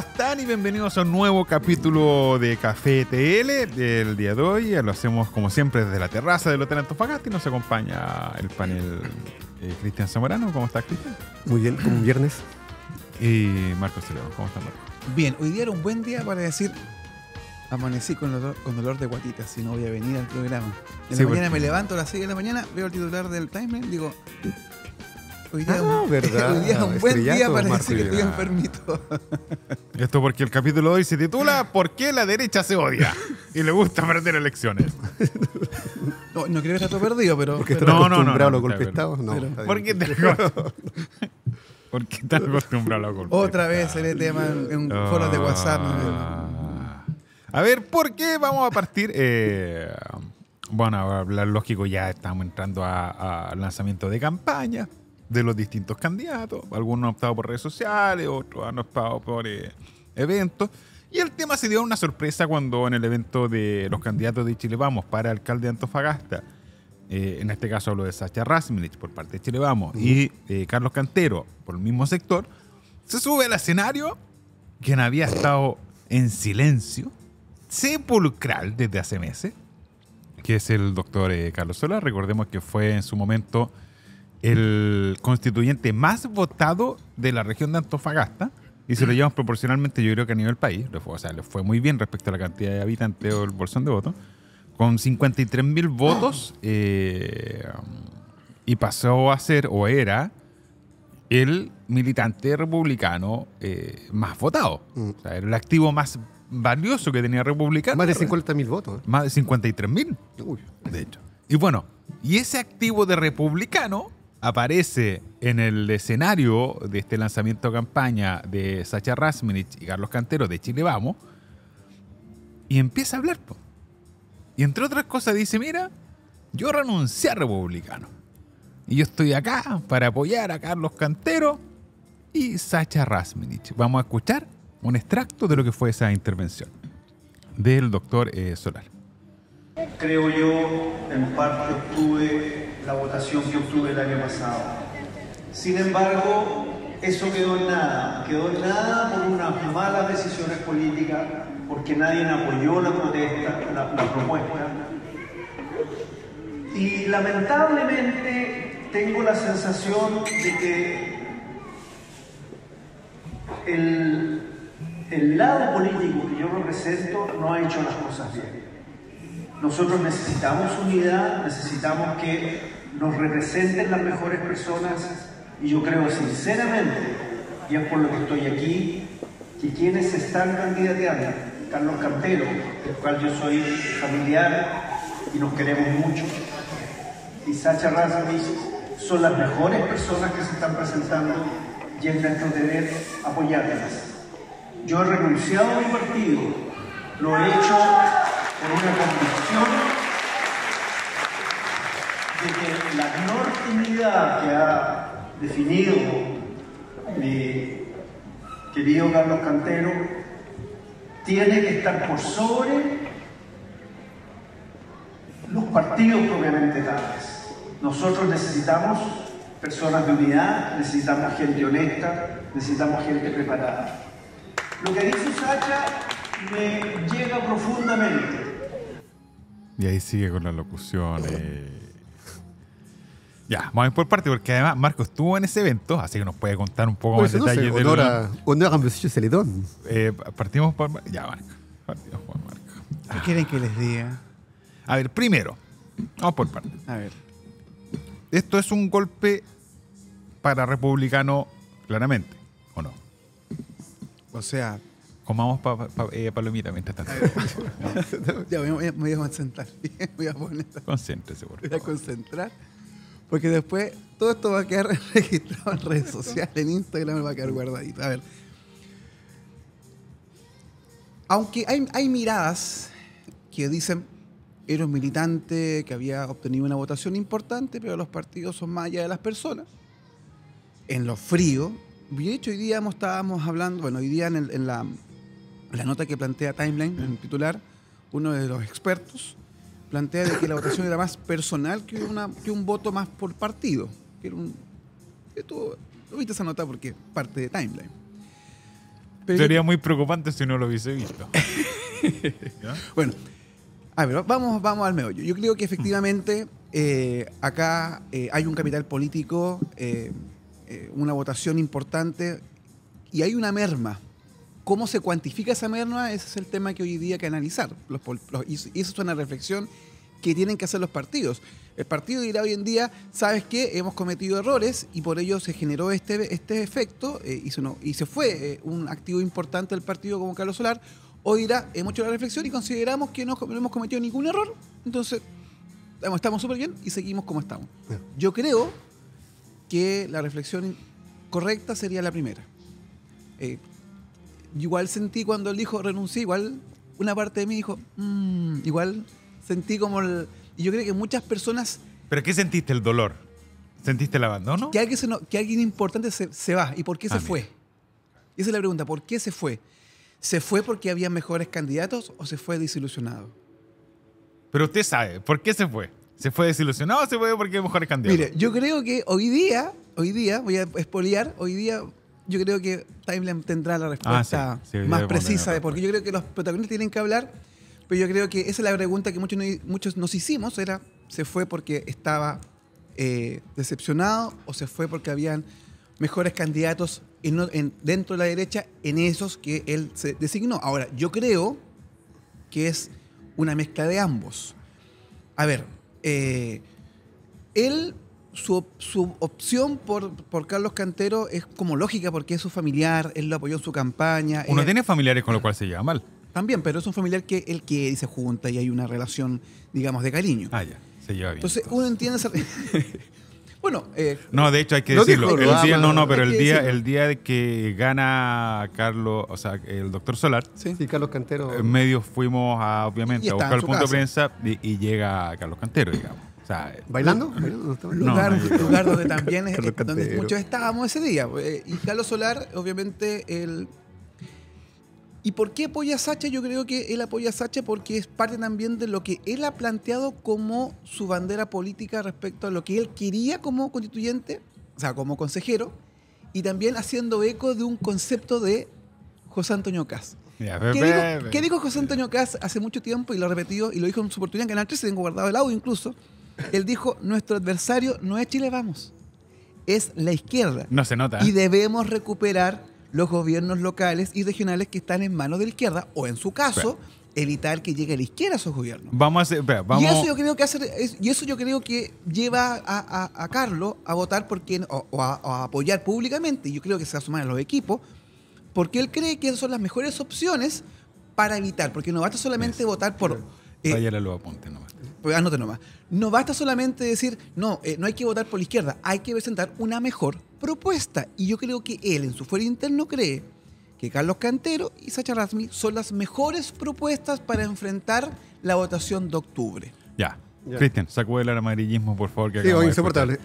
están? Y bienvenidos a un nuevo capítulo de Café TL del día de hoy. Eh, lo hacemos como siempre desde la terraza del Hotel Antofagasta y nos acompaña el panel eh, Cristian Zamorano. ¿Cómo estás, Cristian? Muy bien, como un viernes. Y Marcos León. ¿cómo estás, Marcos? Bien, hoy día era un buen día para decir Amanecí con dolor, con dolor de guatita, si no voy a venir al programa. En la mañana me levanto a las 6 de la mañana, veo el titular del y digo, Hoy día, ah, ¿verdad? es un buen día, para Marco que estoy enfermito. Esto porque el capítulo de hoy se titula ¿Por qué la derecha se odia? Y le gusta perder elecciones. No, creo que esté perdido, pero. Porque no, no, no, no, a los golpes No, porque te porque estás acostumbrado a golpes. Otra vez el tema en, foros de WhatsApp. Ah. A ver, ¿por qué vamos a partir? Eh, bueno, lógico, ya estamos entrando al lanzamiento de campaña de los distintos candidatos. Algunos han optado por redes sociales, otros han optado por eh, eventos. Y el tema se dio una sorpresa cuando en el evento de los candidatos de Chile Vamos para alcalde de Antofagasta, eh, en este caso hablo de Sacha Rasmilich por parte de Chile Vamos y eh, Carlos Cantero por el mismo sector, se sube al escenario quien había estado en silencio, sepulcral desde hace meses, que es el doctor Carlos Sola. Recordemos que fue en su momento el constituyente más votado de la región de Antofagasta. Y se lo llevamos proporcionalmente, yo creo que a nivel país, o sea, le fue muy bien respecto a la cantidad de habitantes o el bolsón de votos, con 53 mil votos eh, y pasó a ser o era el militante republicano eh, más votado. Mm. O sea, era el activo más valioso que tenía republicano. Más de 50 mil votos. ¿eh? Más de 53 mil. De hecho. Y bueno, y ese activo de republicano aparece en el escenario de este lanzamiento de campaña de Sacha Rasminich y Carlos Cantero de Chile Vamos y empieza a hablar. Y entre otras cosas dice, mira, yo renuncié a republicano. Y yo estoy acá para apoyar a Carlos Cantero y Sacha Rasminich. Vamos a escuchar un extracto de lo que fue esa intervención del doctor eh, Solar. Creo yo, en parte, obtuve la votación que obtuve el año pasado. Sin embargo, eso quedó en nada. Quedó en nada por unas malas decisiones políticas, porque nadie apoyó la protesta, la, propuesta. Y lamentablemente tengo la sensación de que el, el lado político que yo represento no ha hecho las cosas bien. Nosotros necesitamos unidad, necesitamos que nos representen las mejores personas y yo creo sinceramente, y es por lo que estoy aquí, que quienes están candidateando, Carlos Cartero, del cual yo soy familiar y nos queremos mucho, y Sacha dice, son las mejores personas que se están presentando y es nuestro deber apoyarlas. Yo he renunciado a mi partido, lo he hecho por una convicción de que la normalidad que ha definido mi querido Carlos Cantero tiene que estar por sobre los partidos propiamente tales. Nosotros necesitamos personas de unidad, necesitamos gente honesta, necesitamos gente preparada. Lo que dice Sacha me llega profundamente. Y ahí sigue con la locución. Eh. Ya, vamos a ir por parte, porque además Marco estuvo en ese evento, así que nos puede contar un poco más detalles. de honor, Monsieur eh, partimos por Ya, Marco. Partimos por Marco. ¿Qué quieren que les diga? A ver, primero, vamos por parte. A ver. Esto es un golpe para republicano, claramente, ¿o no? O sea, Tomamos pa, pa, eh, palomita mientras tanto. ya me voy, a, me voy a concentrar. voy a poner. por favor. Voy a concentrar. Porque después todo esto va a quedar registrado en redes sociales, en Instagram va a quedar guardadito. A ver. Aunque hay, miradas que dicen, era un militante que había obtenido una votación importante, pero los partidos son más allá de las personas. En lo frío, de hecho hoy día estábamos hablando, bueno, hoy día en, en, la, la nota que plantea Timeline, en titular, uno de los expertos, plantea de que la votación era más personal que, una, que un voto más por partido. Que un, viste esa nota porque parte de Timeline. Sería muy preocupante si no lo hubiese visto. bueno, a ver, vamos, vamos al meollo. Yo creo que efectivamente eh, acá eh, hay un capital político, eh, una votación importante y hay una merma cómo se cuantifica esa merma, ese es el tema que hoy día hay que analizar. y eso es una reflexión que tienen que hacer los partidos. El partido dirá hoy en día, ¿sabes qué? Hemos cometido errores y por ello se generó este, este efecto eh, y, se y, fue eh, un activo importante del partido como Carlos Solar. Hoy dirá, hemos hecho la reflexión y consideramos que no, hemos cometido ningún error, entonces estamos súper bien y seguimos como estamos. Yo creo que la reflexión correcta sería la primera. Eh, igual sentí cuando él dijo renuncié, igual una parte de mí dijo, mm, igual sentí como el... Y yo creo que muchas personas... ¿Pero qué sentiste? ¿El dolor? ¿Sentiste el abandono? Que alguien, importante se, va. ¿Y por qué se ah, fue? Esa es la pregunta, ¿por qué se fue? ¿Se fue porque había mejores candidatos o se fue desilusionado? Pero usted sabe, ¿por qué se fue? ¿Se fue desilusionado o se fue porque hay mejores candidatos? Mire, yo creo que hoy día, hoy día, voy a espolear, hoy día yo creo que Timeline tendrá la ah, respuesta más precisa, de porque yo creo que los protagonistas tienen que hablar, pero yo creo que esa es la pregunta que muchos, muchos nos hicimos, era, ¿se fue porque estaba eh, decepcionado o se fue porque habían mejores candidatos dentro de la derecha en esos que él se designó? Ahora, yo creo que es una mezcla de ambos. A ver, eh, él su, su opción por, por, Carlos Cantero es como lógica porque es su familiar, él lo apoyó en su campaña. Uno tiene familiares con los cuales se lleva mal. También, pero es un familiar que él quiere y se junta y hay una relación, digamos, de cariño. Ah, ya, se lleva bien. Entonces, uno entiende Bueno, eh, no, de hecho hay que decirlo. el no, no, pero el día, el día de que gana Carlos, o sea, el doctor Solar. Sí, Carlos Cantero. En eh, medio fuimos a, obviamente, a buscar el punto de prensa y, y llega Carlos Cantero, digamos. O ¿Bailando? ¿Bailando? Lugar, lugar donde también es, donde muchos estábamos ese día. Pues, eh, y Carlos Solar, obviamente, él... ¿Y por qué apoya a Sacha? Yo creo que él apoya a Sacha porque es parte también de lo que él ha planteado como su bandera política respecto a lo que él quería como constituyente, o sea, como consejero, y también haciendo eco de un concepto de José Antonio Caz. ¿Qué, dijo, José Antonio Caz hace mucho tiempo y lo ha repetido y lo dijo en su oportunidad en Canal se Tengo guardado el audio incluso. Él dijo, nuestro adversario no es Chile Vamos, es la izquierda. No se nota. ¿eh? Y debemos recuperar los gobiernos locales y regionales que están en manos de la izquierda, o en su caso, evitar que llegue la izquierda a esos gobiernos. Vamos a hacer, Y eso yo creo que hace, y eso yo creo que lleva a, Carlos a votar por o, a, apoyar públicamente, yo creo que se va a sumar a los equipos, porque él cree que esas son las mejores opciones para evitar, porque no basta solamente votar por. Ayer Vaya eh, la apunte, no basta pues anote nomás. No basta solamente decir, no, eh, no hay que votar por la izquierda, hay que presentar una mejor propuesta. Y yo creo que él, en su fuero interno, cree que Carlos Cantero y Sacha Razmi son las mejores propuestas para enfrentar la votación de octubre. Ya. Cristian, sacude el amarillismo, por favor. insoportable.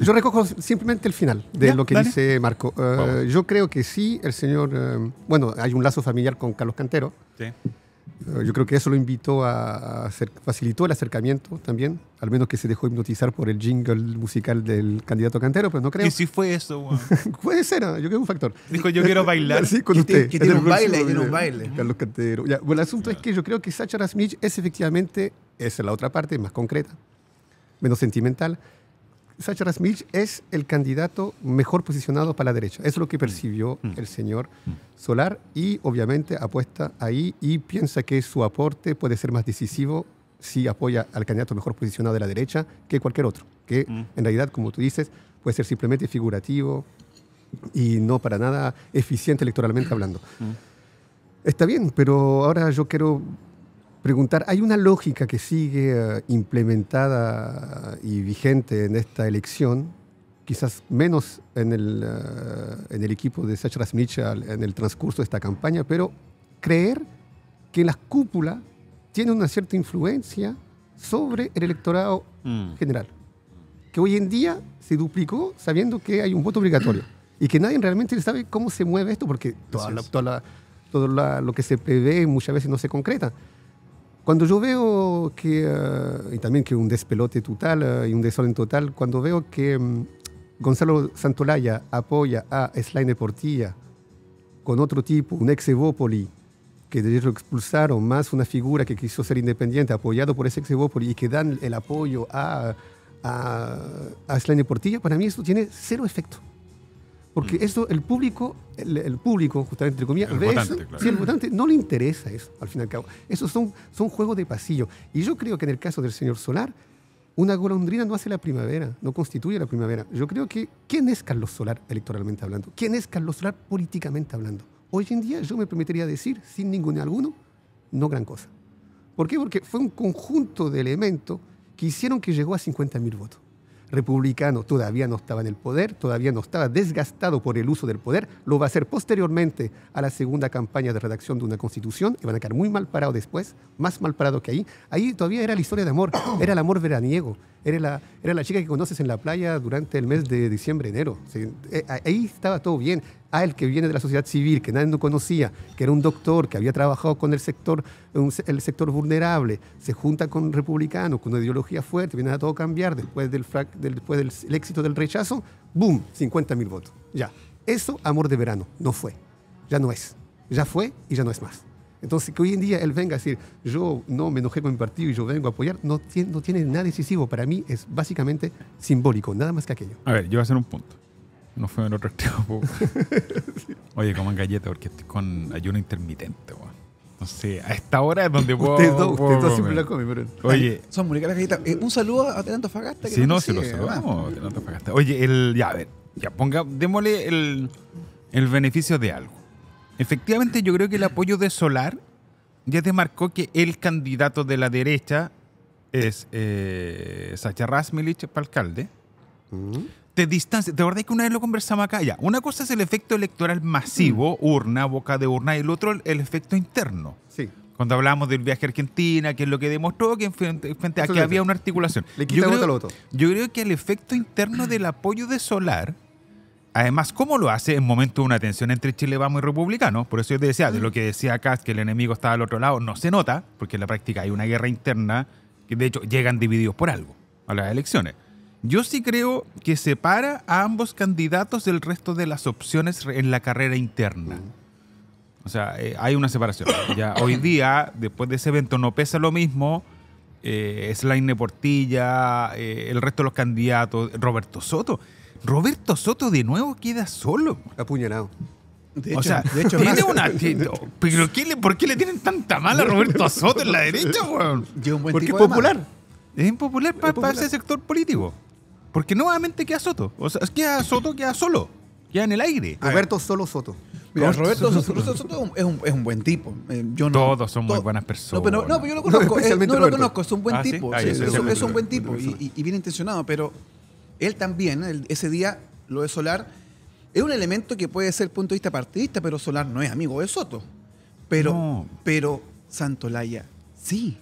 yo recojo simplemente el final de lo que dice Marco. Eh, yo creo que sí, el señor. Eh, bueno, hay un lazo familiar con Carlos Cantero. Sí yo creo que eso lo invitó a, hacer, facilitó el acercamiento también, al menos que se dejó hipnotizar por el jingle musical del candidato cantero, pero no creo. ¿Y si fue eso? Puede ser, yo creo que es un factor. Dijo, yo quiero bailar. Sí, con usted. Que tiene un baile, tiene un baile. Carlos Cantero. bueno, el asunto es que yo creo que Sacha Rasmich es efectivamente, esa es la otra parte, más concreta, menos sentimental, Sacha Rasmich es el candidato mejor posicionado para la derecha. Eso es lo que percibió mm. Mm. el señor mm. Solar y obviamente apuesta ahí y piensa que su aporte puede ser más decisivo si apoya al candidato mejor posicionado de la derecha que cualquier otro, que en realidad, como tú dices, puede ser simplemente figurativo y no para nada eficiente electoralmente hablando. Está bien, pero ahora yo quiero preguntar, ¿hay una lógica que sigue eh, implementada y vigente en esta elección? Quizás menos en el, eh, en el equipo de Sacha Mitchell en el transcurso de esta campaña, pero creer que la cúpulas tiene una cierta influencia sobre el electorado mm. general, que hoy en día se duplicó sabiendo que hay un voto obligatorio y que nadie realmente sabe cómo se mueve esto, porque todo lo que se prevé muchas veces no se concreta. Cuando yo veo que, eh, y también que un despelote total eh, y un desorden total, cuando veo que mm, Gonzalo Santolaya apoya a Slaine Portilla con otro tipo, un ex Evópoli, que de hecho expulsaron, más una figura que quiso ser independiente, apoyado por ese ex Evópoli, y que dan el apoyo a, Slaine Portilla, para mí eso tiene cero efecto. Porque mm. eso, el público, el, público, justamente comillas, el mm. no le interesa eso, al fin y al cabo. Esos son, son juegos de pasillo. Y yo creo que en el caso del señor Solar, una golondrina no hace la primavera, no constituye la primavera. Yo creo que, ¿quién es Carlos Solar electoralmente hablando? ¿Quién es Carlos Solar políticamente hablando? Hoy en día yo me permitiría decir, sin ningún alguno, no gran cosa. ¿Por qué? Porque fue un conjunto de elementos que hicieron que llegó a 50.000 votos republicano todavía no estaba en el poder, todavía no estaba desgastado por el uso del poder, lo va a hacer posteriormente a la segunda campaña de redacción de una constitución y van a quedar muy mal parados después, más mal parados que ahí. Ahí todavía era la historia de amor, era el amor veraniego, era la, era la chica que conoces en la playa durante el mes de diciembre, enero. Eh, ahí estaba todo bien, a él que viene de la sociedad civil, que nadie no conocía, que era un doctor, que había trabajado con el sector, el sector vulnerable, se junta con republicanos, con una ideología fuerte, viene a todo cambiar, después del, después del éxito del rechazo, ¡boom! 50 mil votos. Ya. Eso, amor de verano, no fue. Ya no es. Ya fue y ya no es más. Entonces, que hoy en día él venga a decir, yo no me enojé con mi partido y yo vengo a apoyar, no tiene, no tiene nada decisivo. Para mí es básicamente simbólico, nada más que aquello. A ver, yo voy a hacer un punto. No fue en otro tiempo. Oye, coman galleta porque estoy con ayuno intermitente, weón. No sé, a esta hora es donde puedo. Ustedes dos, siempre la comen pero. Oye. Son muy galletas. Eh, un saludo a Tenanto Fagasta. Si sí, no, se lo saludamos, Oye, el, ya, a ver. Ya, ponga, démosle el, el beneficio de algo. Efectivamente, yo creo que el apoyo de Solar ya te marcó que el candidato de la derecha es eh, Sacha Rasmilich para alcalde. Mm te distancia. ¿Te acordás que una vez lo conversamos acá? Ya, una cosa es el efecto electoral masivo, mm. urna, boca de urna, y el otro el, efecto interno. Sí. Cuando hablábamos del viaje a Argentina, que es lo que demostró que frente, a que había una articulación. Le yo, creo, yo creo que el efecto interno del apoyo de Solar, Además, ¿cómo lo hace en momento de una tensión entre Chile y Republicanos? Por eso yo te decía, de lo mm. que decía acá que el enemigo estaba al otro lado, no se nota, porque en la práctica hay una guerra interna que de hecho llegan divididos por algo a las elecciones. Yo sí creo que separa a ambos candidatos del resto de las opciones en la carrera interna. O sea, eh, hay una separación. Ya hoy día, después de ese evento, no pesa lo mismo. Eh, ine Portilla, eh, el resto de los candidatos, Roberto Soto. Roberto Soto de nuevo queda solo. Apuñalado. o sea, de hecho, tiene una. ¿Pero por qué le tienen tanta mala a Roberto Soto en la derecha, weón? Porque es popular. Es impopular para ese sector político. Porque nuevamente queda Soto. O sea, queda Soto, queda solo. Queda en el aire. Roberto Solo Soto. Roberto Soto, Soto es, un, es un buen tipo. Eh, Todos son muy buenas personas. No, pero, no, yo lo conozco. Eh, no, lo conozco, es un buen ah, tipo. Ah, es, un buen tipo y, bien intencionado, pero él también, ese día, lo de Solar, es un elemento que puede ser punto de vista partidista, pero Solar no es amigo de Soto. Pero, pero Santolaya sí.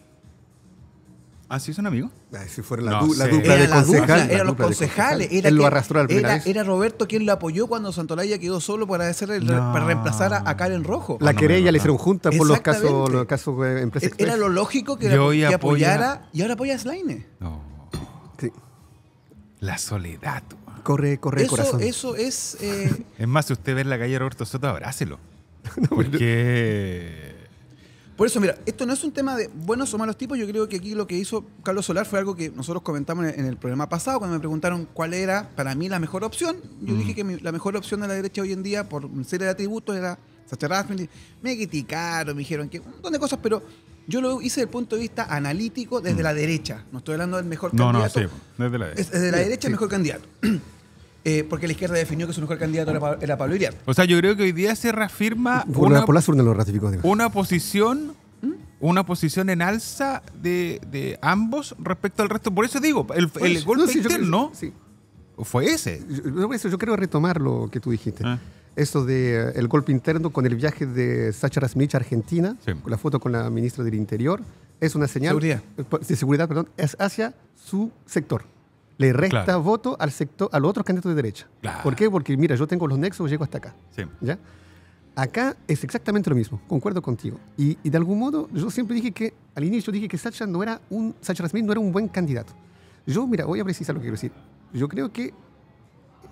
¿Ah, sí es un amigo? Ah, si fuera la, dupla era de concejales. Era los concejales. Él lo arrastró al era, era, Roberto quien lo apoyó cuando Santolaya quedó solo para, hacer para reemplazar a, Karen Rojo. La querella le hicieron junta por los casos, los casos de eh, Era lo lógico que, apoyara y ahora apoya a Slaine. No. La soledad. Corre, corre, corazón. Eso es. Eh, es más, si usted ve en la calle Roberto Soto, abrácelo. porque. Por eso, mira, esto no es un tema de buenos o malos tipos. Yo creo que aquí lo que hizo Carlos Solar fue algo que nosotros comentamos en el programa pasado, cuando me preguntaron cuál era para mí la mejor opción. Yo dije que la mejor opción de la derecha hoy en día, por serie de atributos, era Sacha Me criticaron, me dijeron que un montón de cosas, pero yo lo hice desde el punto de vista analítico desde la derecha. No estoy hablando del mejor candidato. No, no, desde la derecha. desde la derecha, el mejor candidato. Eh, porque la izquierda definió que su mejor candidato era, Pablo Iriar. O sea, yo creo que hoy día se reafirma por una, lo ratificó, posición ¿Mm? una posición en alza de, ambos respecto al resto. Por eso digo, el, golpe interno fue ese. Yo, eso, retomar lo que tú dijiste. Ah. Eso de eh, el golpe interno con el viaje de Sacha Rasmich a Argentina, con la foto con la ministra del Interior, es una señal eh, de seguridad perdón, es hacia su sector le resta voto al sector, a los otros candidatos de derecha. ¿Por qué? Porque mira, yo tengo los nexos, llego hasta acá. ¿Ya? Acá es exactamente lo mismo, concuerdo contigo. Y, de algún modo, yo siempre dije que, al inicio dije que Sacha no era un, Sacha Rasmín no era un buen candidato. Yo, mira, voy a precisar lo que quiero decir. Yo creo que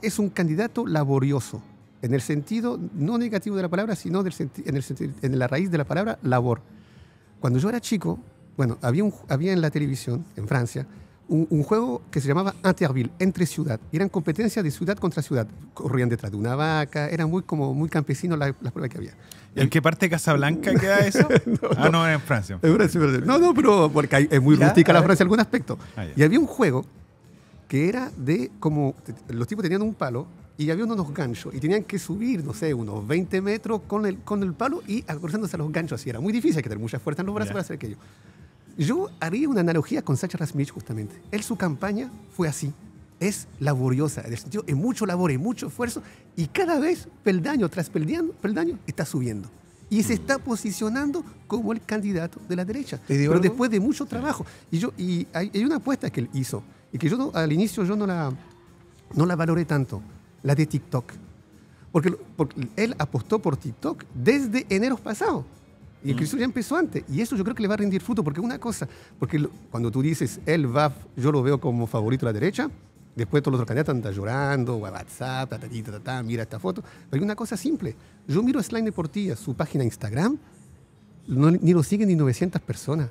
es un candidato laborioso, en el sentido no negativo de la palabra, sino del en, el en la raíz de la palabra labor. Cuando yo era chico, bueno, había, un, había en la televisión, en Francia, un, juego que se llamaba Interville, entre ciudad. eran competencias de ciudad contra ciudad. Corrían detrás de una vaca, eran muy como muy campesinos las, pruebas que había. en qué parte de Casablanca queda eso? ah, no, en Francia. No, no, pero porque es muy rústica la Francia en algún aspecto. Ah, y había un juego que era de como los tipos tenían un palo y había unos ganchos y tenían que subir, no sé, unos 20 metros con el, con el palo y acordándose a los ganchos. Así era muy difícil, hay que tener mucha fuerza en los brazos para hacer aquello. Yo haría una analogía con Sacha Rasmich justamente. Él, su campaña fue así. Es laboriosa, en el sentido de mucho labor mucho esfuerzo, y cada vez peldaño tras peldaño, peldaño está subiendo. Y se está posicionando como el candidato de la derecha. Pero después de mucho trabajo. Y, yo, y hay, una apuesta que él hizo, y que yo al inicio yo no la, no la valoré tanto, la de TikTok. Porque, porque él apostó por TikTok desde enero pasado. Y mm. Cristo ya empezó antes. Y eso yo creo que le va a rendir fruto, porque una cosa, porque cuando tú dices, él va, yo lo veo como favorito a la derecha, después todos los otros candidatos andan llorando, WhatsApp, ta, ta, mira esta foto. Pero hay una cosa simple. Yo miro a Slime Portilla, su página Instagram, ni lo siguen ni 900 personas.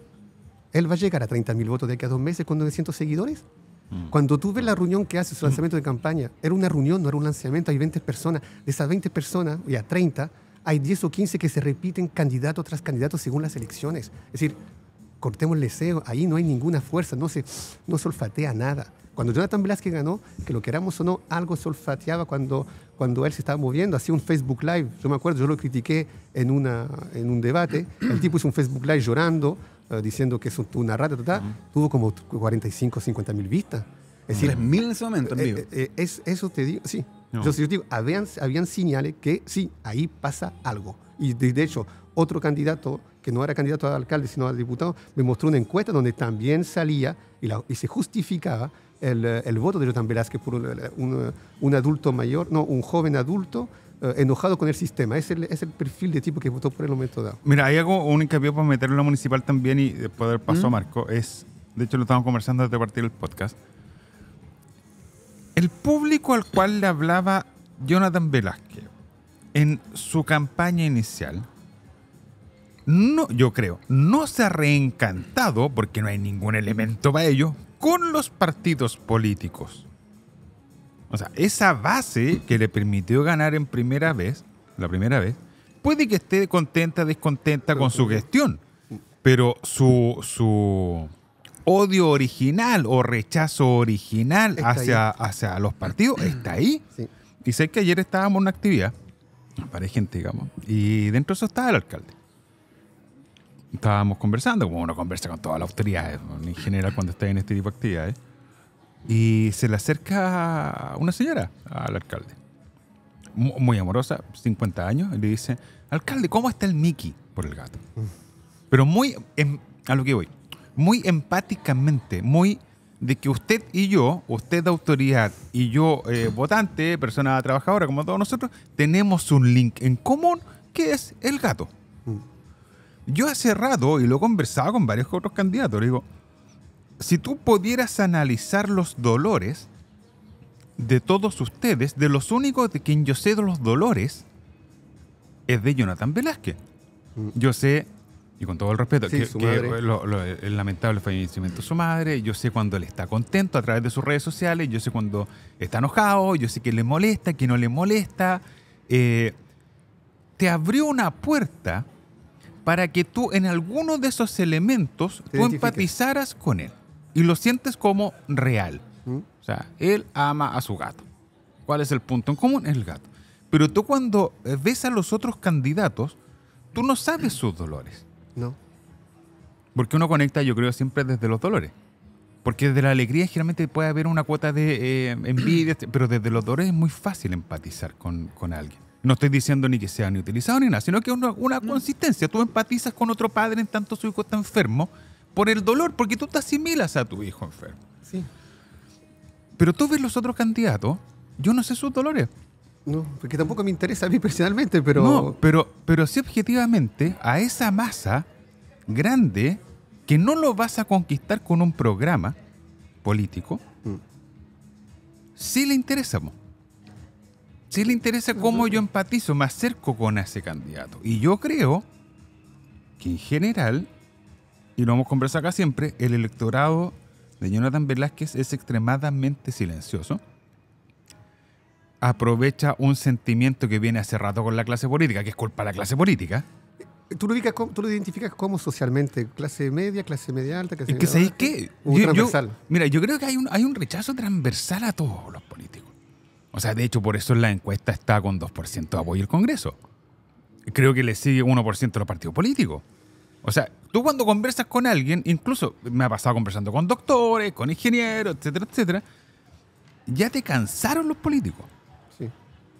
Él va a llegar a 30.000 votos de aquí a dos meses con 900 seguidores. Mm. Cuando tú ves la mm. reunión que hace su lanzamiento de campaña, era una reunión, no era un lanzamiento, hay 20 personas. De esas 20 personas, ya 30, hay 10 o 15 que se repiten candidato tras candidato según las elecciones. Es decir, cortemos el deseo, ahí no hay ninguna fuerza, no se, no olfatea nada. Cuando Jonathan Velázquez ganó, que lo queramos o no, algo se olfateaba cuando, cuando él se estaba moviendo, hacía un Facebook Live. Yo me acuerdo, yo lo critiqué en, una, en un debate. El tipo hizo un Facebook Live llorando, eh, diciendo que es una rata, tuvo como 45 o 50 mil vistas. Es decir, mil en ese momento en eh, eh, es, eso te digo, sí, entonces yo digo, habían, habían señales que sí, ahí pasa algo. Y de, hecho, otro candidato que no era candidato a alcalde, sino a diputado, me mostró una encuesta donde también salía y, y se justificaba el, eh, el, voto de Jonathan Velázquez por un, eh, eh, un, adulto mayor, no, un joven adulto enojado con el sistema. Es el, es el, perfil de tipo que votó por el momento dado. Mira, hay algo, un hincapié para meterlo en la municipal también y después del ¿Mm? a Marco, es, de hecho lo estamos conversando desde partir el podcast, el público al cual le hablaba Jonathan Velázquez en su campaña inicial, no, yo creo, no se ha reencantado, porque no hay ningún elemento para ello, con los partidos políticos. O sea, esa base que le permitió ganar en primera vez, la primera vez, puede que esté contenta, descontenta con su gestión, pero su, su, odio original o rechazo original hacia, hacia los partidos está ahí. Y sé que ayer estábamos en una actividad para gente, digamos, y dentro de eso estaba el alcalde. Estábamos conversando, como uno conversa con todas las autoridades, en general cuando está en este tipo de actividades. Y se le acerca una señora al alcalde, muy amorosa, 50 años, y le dice, alcalde, ¿cómo está el Mickey por el gato? Mm. Pero muy, a lo que voy, muy empáticamente, muy de que usted y yo, usted autoridad y yo eh, votante, persona trabajadora como todos nosotros, tenemos un link en común que es el gato. Mm. Yo hace rato, y lo he conversado con varios otros candidatos, digo, si tú pudieras analizar los dolores de todos ustedes, de los únicos de quien yo sé los dolores, es de Jonathan Velázquez. Mm. Yo sé y con todo el respeto, que, eh, el lamentable fallecimiento de su madre, yo sé cuando él está contento a través de sus redes sociales, yo sé cuando está enojado, yo sé que le molesta, que no le molesta. Eh, te abrió una puerta para que tú en alguno de esos elementos tú empatizaras con él y lo sientes como real. ¿Mm? O sea, él ama a su gato. ¿Cuál es el punto en común? el gato. Pero tú cuando ves a los otros candidatos, tú no sabes sus dolores. No. Porque uno conecta, yo creo, siempre desde los dolores. Porque desde la alegría generalmente puede haber una cuota de eh, envidia, este, pero desde los dolores es muy fácil empatizar con, alguien. No estoy diciendo ni que sea ni utilizado ni nada, sino que es una, consistencia. Tú empatizas con otro padre en tanto su hijo está enfermo por el dolor, porque tú te asimilas a tu hijo enfermo. Sí. Pero tú ves los otros candidatos, yo no sé sus dolores. No, porque tampoco me interesa a mí personalmente, pero. No, pero, pero sí objetivamente a esa masa grande que no lo vas a conquistar con un programa político, sí le interesa. Sí le interesa cómo yo empatizo, me acerco con ese candidato. Y yo creo que en general, y lo hemos conversado acá siempre, el electorado de Jonathan Velázquez es extremadamente silencioso aprovecha un sentimiento que viene hace rato con la clase política, que es culpa de la clase política. Eh, tú lo, identificas como socialmente, clase media, clase media alta, clase es que mira, yo creo que hay un, hay un rechazo transversal a todos los políticos. O sea, de hecho, por eso la encuesta está con 2% de apoyo al Congreso. Creo que le sigue 1% a los partidos políticos. O sea, tú cuando conversas con alguien, incluso me ha pasado conversando con doctores, con ingenieros, etcétera, etcétera, ya te cansaron los políticos.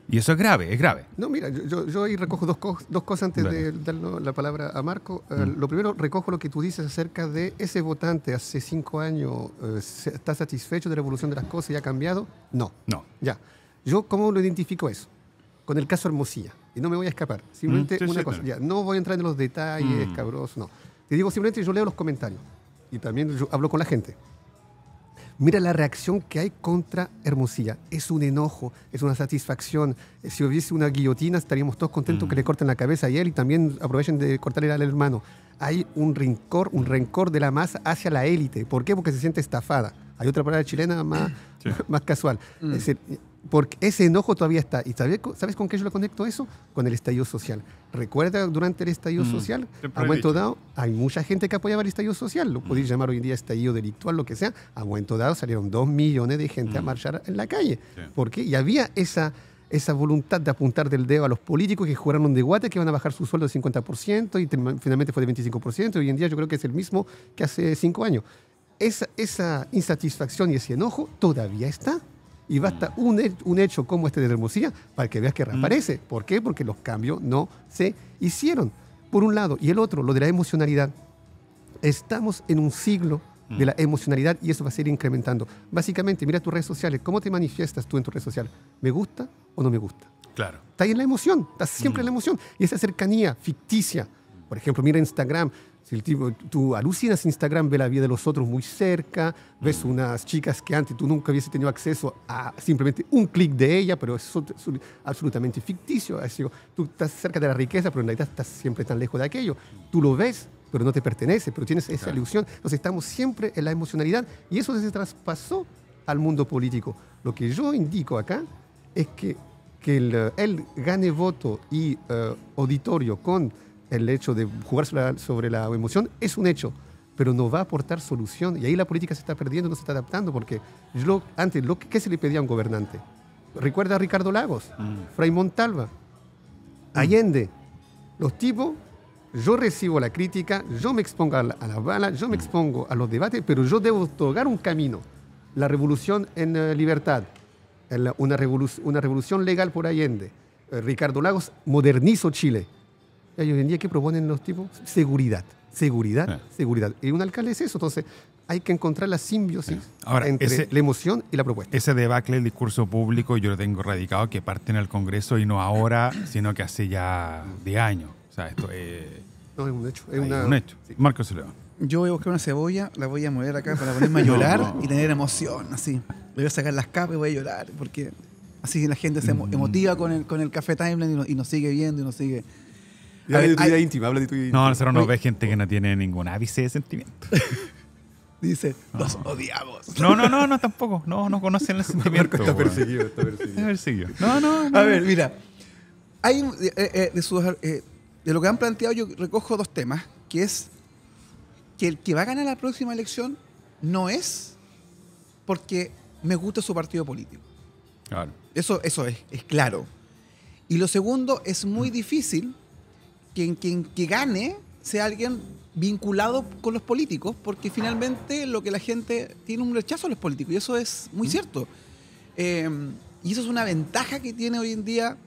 Y eso es grave, es grave. No, mira, yo, yo ahí recojo dos, dos cosas antes de darle la palabra a Marco. Eh, mm. Lo primero, recojo lo que tú dices acerca de ese votante hace cinco años, eh, ¿está satisfecho de la evolución de las cosas y ha cambiado? No. No. Ya. ¿Yo cómo lo identifico eso? Con el caso Hermosilla. Y no me voy a escapar. Mm, simplemente una cosa. Ya, no voy a entrar en los detalles mm. cabros, no. Te digo simplemente, yo leo los comentarios. Y también hablo con la gente. Mira la reacción que hay contra Hermosilla. Es un enojo, es una satisfacción. Eh, si hubiese una guillotina, estaríamos todos contentos que le mm. corten la cabeza a él y también aprovechen de cortarle al hermano. Hay un rincor, un rencor de la masa hacia la élite. ¿Por qué? Porque se siente estafada. Hay otra palabra chilena más, más casual. Mm. Es decir, porque ese enojo todavía está. ¿Y sabes con qué yo lo conecto eso? Con el estallido social. Recuerda, durante el estallido mm, social, a dado, hay mucha gente que apoyaba el estallido social. Lo podéis mm. llamar hoy en día estallido delictual, lo que sea. A dado salieron dos millones de gente a mm. marchar en la calle. ¿Por qué? Y había esa, esa voluntad de apuntar del dedo a los políticos que jugaron de guate, que iban a bajar su sueldo de 50% y finalmente fue de 25%. Hoy en día yo creo que es el mismo que hace cinco años. Esa, esa insatisfacción y ese enojo todavía está. Y basta mm. un, un hecho como este de Hermosilla para que veas que mm. reaparece. ¿Por qué? Porque los cambios no se hicieron. Por un lado. Y el otro, lo de la emocionalidad. Estamos en un siglo de la mm. emocionalidad y eso va a seguir incrementando. Básicamente, mira tus redes sociales. ¿Cómo te manifiestas tú en tu red social ¿Me gusta o no me gusta? Claro. Está ahí en la emoción. Está siempre en la emoción. Y esa cercanía ficticia. Por ejemplo, mira Instagram si el tipo, tú alucinas Instagram, ves la vida de los otros muy cerca, ves mm. unas chicas que antes tú nunca hubiese tenido acceso a simplemente un clic de ella, pero es absolutamente ficticio. tú estás cerca de la riqueza, pero en realidad estás siempre tan lejos de aquello. Tú lo ves, pero no te pertenece, pero tienes esa ilusión. Entonces estamos siempre en la emocionalidad y eso se traspasó al mundo político. Lo que yo indico acá es que, que el, eh, él gane voto y eh, auditorio con el hecho de jugar sobre la, emoción es un hecho, pero no va a aportar solución. Y ahí la política se está perdiendo, no se está adaptando, porque antes, lo, ¿qué se le pedía a un gobernante? Recuerda a Ricardo Lagos, mm. Fray Montalva, mm. Allende. Los tipos, yo recibo la crítica, yo me expongo a la bala yo me mm. expongo a los debates, pero yo debo tocar un camino. La revolución en eh, libertad, una, revolución legal por Allende. Eh, Ricardo Lagos modernizó Chile y hoy en día, ¿qué proponen los tipos? Seguridad, seguridad, ah. seguridad. Y un alcalde es eso, entonces hay que encontrar la simbiosis ah. entre la emoción y la propuesta. Ese debacle del discurso público yo lo tengo radicado que parte en el Congreso y no ahora, sino que hace ya de años. O sea, esto eh, es un hecho. Es un hecho. Marcos León. Yo voy a buscar una cebolla, la voy a mover acá para ponerme a llorar y tener emoción, así. Voy a sacar las capas y voy a llorar, porque así la gente se mm. emotiva con el, con el café timeline y nos sigue viendo y nos sigue Habla de tu vida íntima, habla de tu vida íntima. No, nosotros no ve gente que no tiene ningún ápice de sentimiento. Dice, nos odiamos. No, no, no, no, tampoco. No, no conocen el sentimiento. está perseguido, está perseguido. Está perseguido. No, no. no. A ver, mira. Hay, eh, eh, eh, de, lo que han planteado, yo recojo dos temas, que es que el que va a ganar la próxima elección no es porque me gusta su partido político. Claro. Eso, eso es, es claro. Y lo segundo, es muy mm. difícil quien, que gane sea alguien vinculado con los políticos, porque finalmente lo que la gente tiene un rechazo a los políticos, y eso es muy cierto. Em, y eso es una ventaja que tiene hoy en día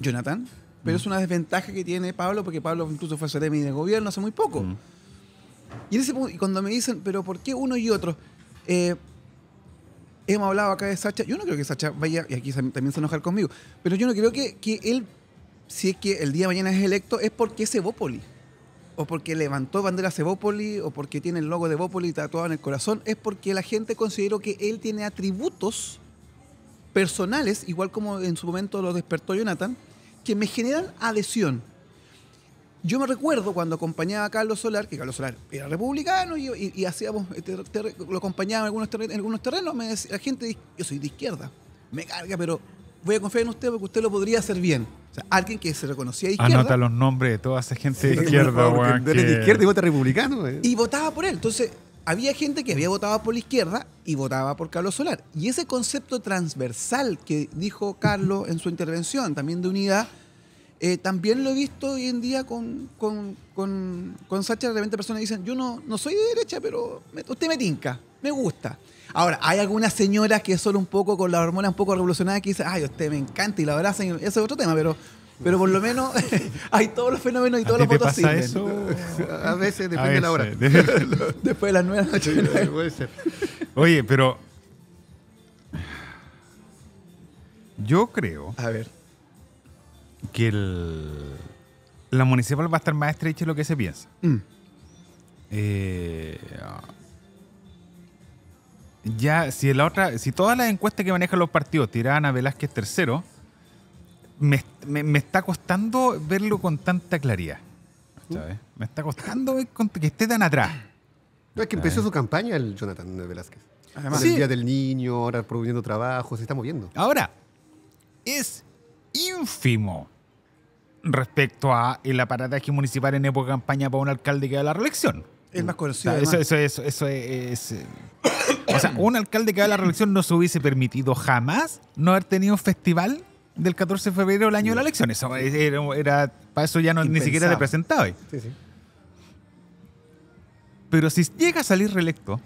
Jonathan, pero es una desventaja que tiene Pablo, porque Pablo incluso fue seremi de gobierno hace muy poco. Y, ese, cuando me dicen, pero ¿por qué uno y otro? Eh, hemos hablado acá de Sacha, yo no creo que Sacha vaya, y aquí también se enojar conmigo, pero yo no creo que, que él si es que el día de mañana es electo, es porque es Evópoli. O porque levantó bandera Evópoli, o porque tiene el logo de Evópoli tatuado en el corazón, es porque la gente consideró que él tiene atributos personales, igual como en su momento lo despertó Jonathan, que me generan adhesión. Yo me recuerdo cuando acompañaba a Carlos Solar, que Carlos Solar era republicano y, hacíamos, este lo acompañaba en algunos terrenos, en algunos terrenos me decía, la gente, yo soy de izquierda, me carga, pero voy a confiar en usted porque usted lo podría hacer bien. alguien que se reconocía de izquierda. Anota los nombres de toda esa gente de izquierda, Que... de izquierda y vota republicano. Y votaba por él. Entonces, había gente que había votado por la izquierda y votaba por Carlos Solar. Y ese concepto transversal que dijo Carlos en su intervención, también de unidad, eh, también lo he visto hoy en día con, con, Sacha. De repente personas dicen, yo no, no soy de derecha, pero usted me tinca, me gusta. Ahora, hay algunas señoras que son un poco con la hormona un poco revolucionada que dicen, ay, usted me encanta y la abrazan. eso es otro tema, pero por lo menos hay todos los fenómenos y todas las fotos A veces depende de la hora. Después de las nueve de la noche. ser. Oye, pero yo creo. A ver. Que el, la municipal va a estar más estrecha de lo que se piensa. Mm. Eh, ya, si la otra, si todas las encuestas que manejan los partidos tiran a Velázquez tercero, me, está costando verlo con tanta claridad. Me está costando ver que esté tan atrás. es que empezó su campaña el Jonathan Velázquez. Además, el Día del Niño, ahora produciendo trabajo, se está moviendo. Ahora, es ínfimo respecto a el aparataje municipal en época de campaña para un alcalde que da la reelección. Es más conocido. Eso, es. Eh, o sea, un alcalde que va a la reelección no se hubiese permitido jamás no haber tenido un festival del 14 de febrero del año de la elección. Eso era, para eso ya no, ni siquiera representado presentaba. Sí, sí. Pero si llega a salir reelecto,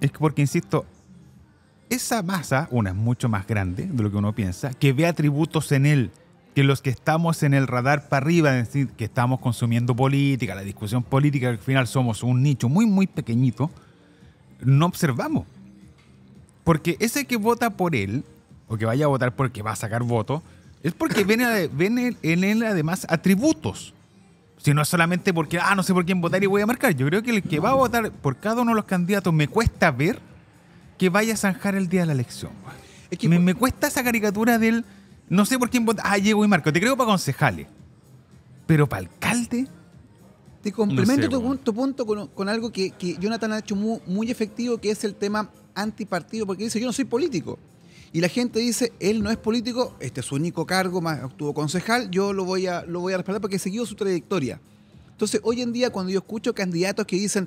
es porque, insisto, esa masa, una es mucho más grande de lo que uno piensa, que ve atributos en él que los que estamos en el radar para arriba, decir, que estamos consumiendo política, la discusión política, al final somos un nicho muy, muy pequeñito, no observamos. Porque ese que vota por él, o que vaya a votar porque va a sacar voto, es porque ven, viene en él además atributos. Si no es solamente porque, ah, no sé por quién votar y voy a marcar. Yo creo que el que va a votar por cada uno de los candidatos me cuesta ver que vaya a zanjar el día de la elección. me, me cuesta esa caricatura del no sé por quién votó. Ah, llego y Marco. Te creo para concejales. Pero para alcalde. Te complemento tu, punto con, algo que, Jonathan ha hecho muy, efectivo, que es el tema antipartido, porque dice, yo no soy político. Y la gente dice, él no es político, este es su único cargo, más obtuvo concejal, yo lo voy a, lo voy a respaldar porque he seguido su trayectoria. Entonces, hoy en día, cuando yo escucho candidatos que dicen,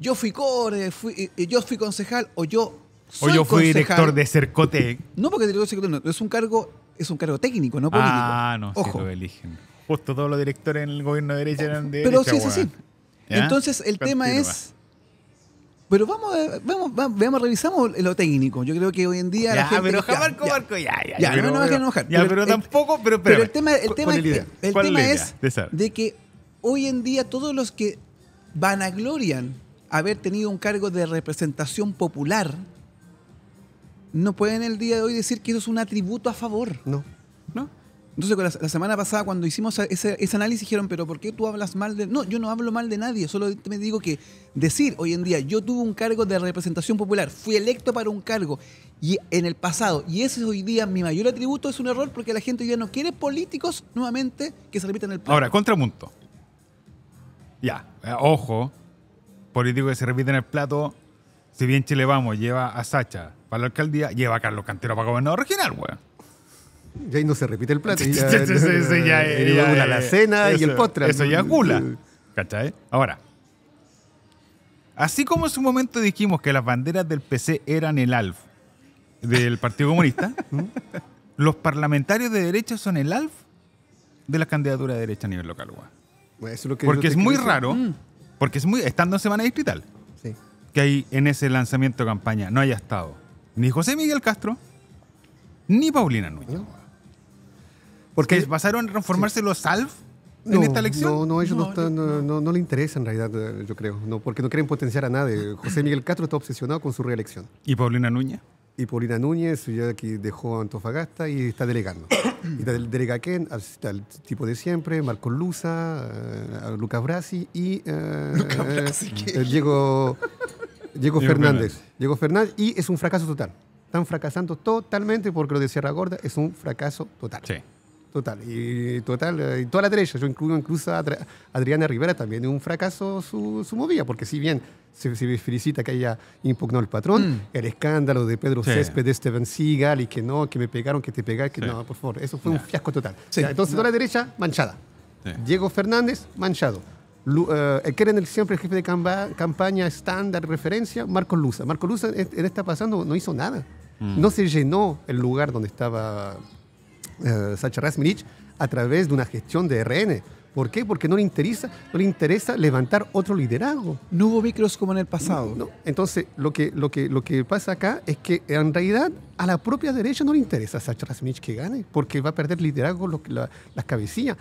yo fui core, eh, eh, yo fui concejal, o yo soy O yo fui director de cercote No, porque director de es un cargo es un cargo técnico, no político. Ah, no, Ojo. lo eligen. Justo todos los directores en el gobierno de derecha eran de Pero sí, sí, sí. Entonces el tema es... Pero vamos, vamos, vamos, revisamos lo técnico. Yo creo que hoy en día. Ya, la gente, pero ya, ya, ya, ya. pero, no enojar. pero, tampoco, pero, pero el tema, el tema es, el tema es de, de, que hoy en día todos los que vanaglorian haber tenido un cargo de representación popular no pueden el día de hoy decir que eso es un atributo a favor. No. ¿No? Entonces, la, semana pasada, cuando hicimos ese, análisis, dijeron, pero ¿por qué tú hablas mal de...? No, yo no hablo mal de nadie, solo me digo que decir hoy en día, yo tuve un cargo de representación popular, fui electo para un cargo y en el pasado, y ese es hoy día mi mayor atributo, es un error porque la gente hoy día no quiere políticos nuevamente que se repitan el plato. Ahora, contramunto. Ya, eh, ojo, políticos que se repiten el plato si bien Chile Vamos lleva a Sacha para la alcaldía, lleva a Carlos Cantero para gobernador regional, weón. Y ahí no se repite el plato. ya, la cena y el postre. Eso ya gula. Mm. ¿Cachai? Ahora, así como en su momento dijimos que las banderas del PC eran el ALF del Partido Comunista, ¿Mm? los parlamentarios de derecha son el ALF de la candidatura de derecha a nivel local. Bueno, porque es muy raro, mm. porque es muy estando en semana distrital que hay en ese lanzamiento de campaña no haya estado ni José Miguel Castro ni Paulina Núñez. Porque pasaron a reformarse los ALF en esta elección. No, no, ellos no, le interesa en realidad, eh, yo creo. No, porque no quieren potenciar a nadie. José Miguel Castro está obsesionado con su reelección. ¿Y Paulina Núñez? Y Paulina Núñez ya aquí dejó a Antofagasta y está delegando. y delega a quién? al, tipo de siempre, Marcos Luza, eh, Lucas Brasi y eh, Lucas Diego Diego, Fernández. Diego Fernández y es un fracaso total. Están fracasando totalmente porque lo de Sierra Gorda es un fracaso total. Sí. Total. Y total, eh, y toda la derecha, yo incluyo incluso a Adriana Rivera también, un fracaso su, movida, porque si bien se, felicita que ella impugnó el patrón, mm. el escándalo de Pedro Césped, de Esteban Seagal, y que no, que me pegaron, que te pegaron, que no, por favor, eso fue un fiasco total. entonces toda la derecha, manchada. Diego Fernández, manchado que era eh, siempre el jefe de campaña estándar, referencia, Marcos Luza. Marcos Luza en esta pasando no hizo nada. Mm. No se llenó el lugar donde estaba uh, Sacha a través de una gestión de RN. ¿Por qué? Porque no le interesa, le interesa levantar otro liderazgo. No hubo micros como en el pasado. No, Entonces, lo que, lo, que, lo que pasa acá es que en realidad a la propia derecha no le interesa a Sacha Rasmirich que gane, porque va a perder liderazgo las cabecillas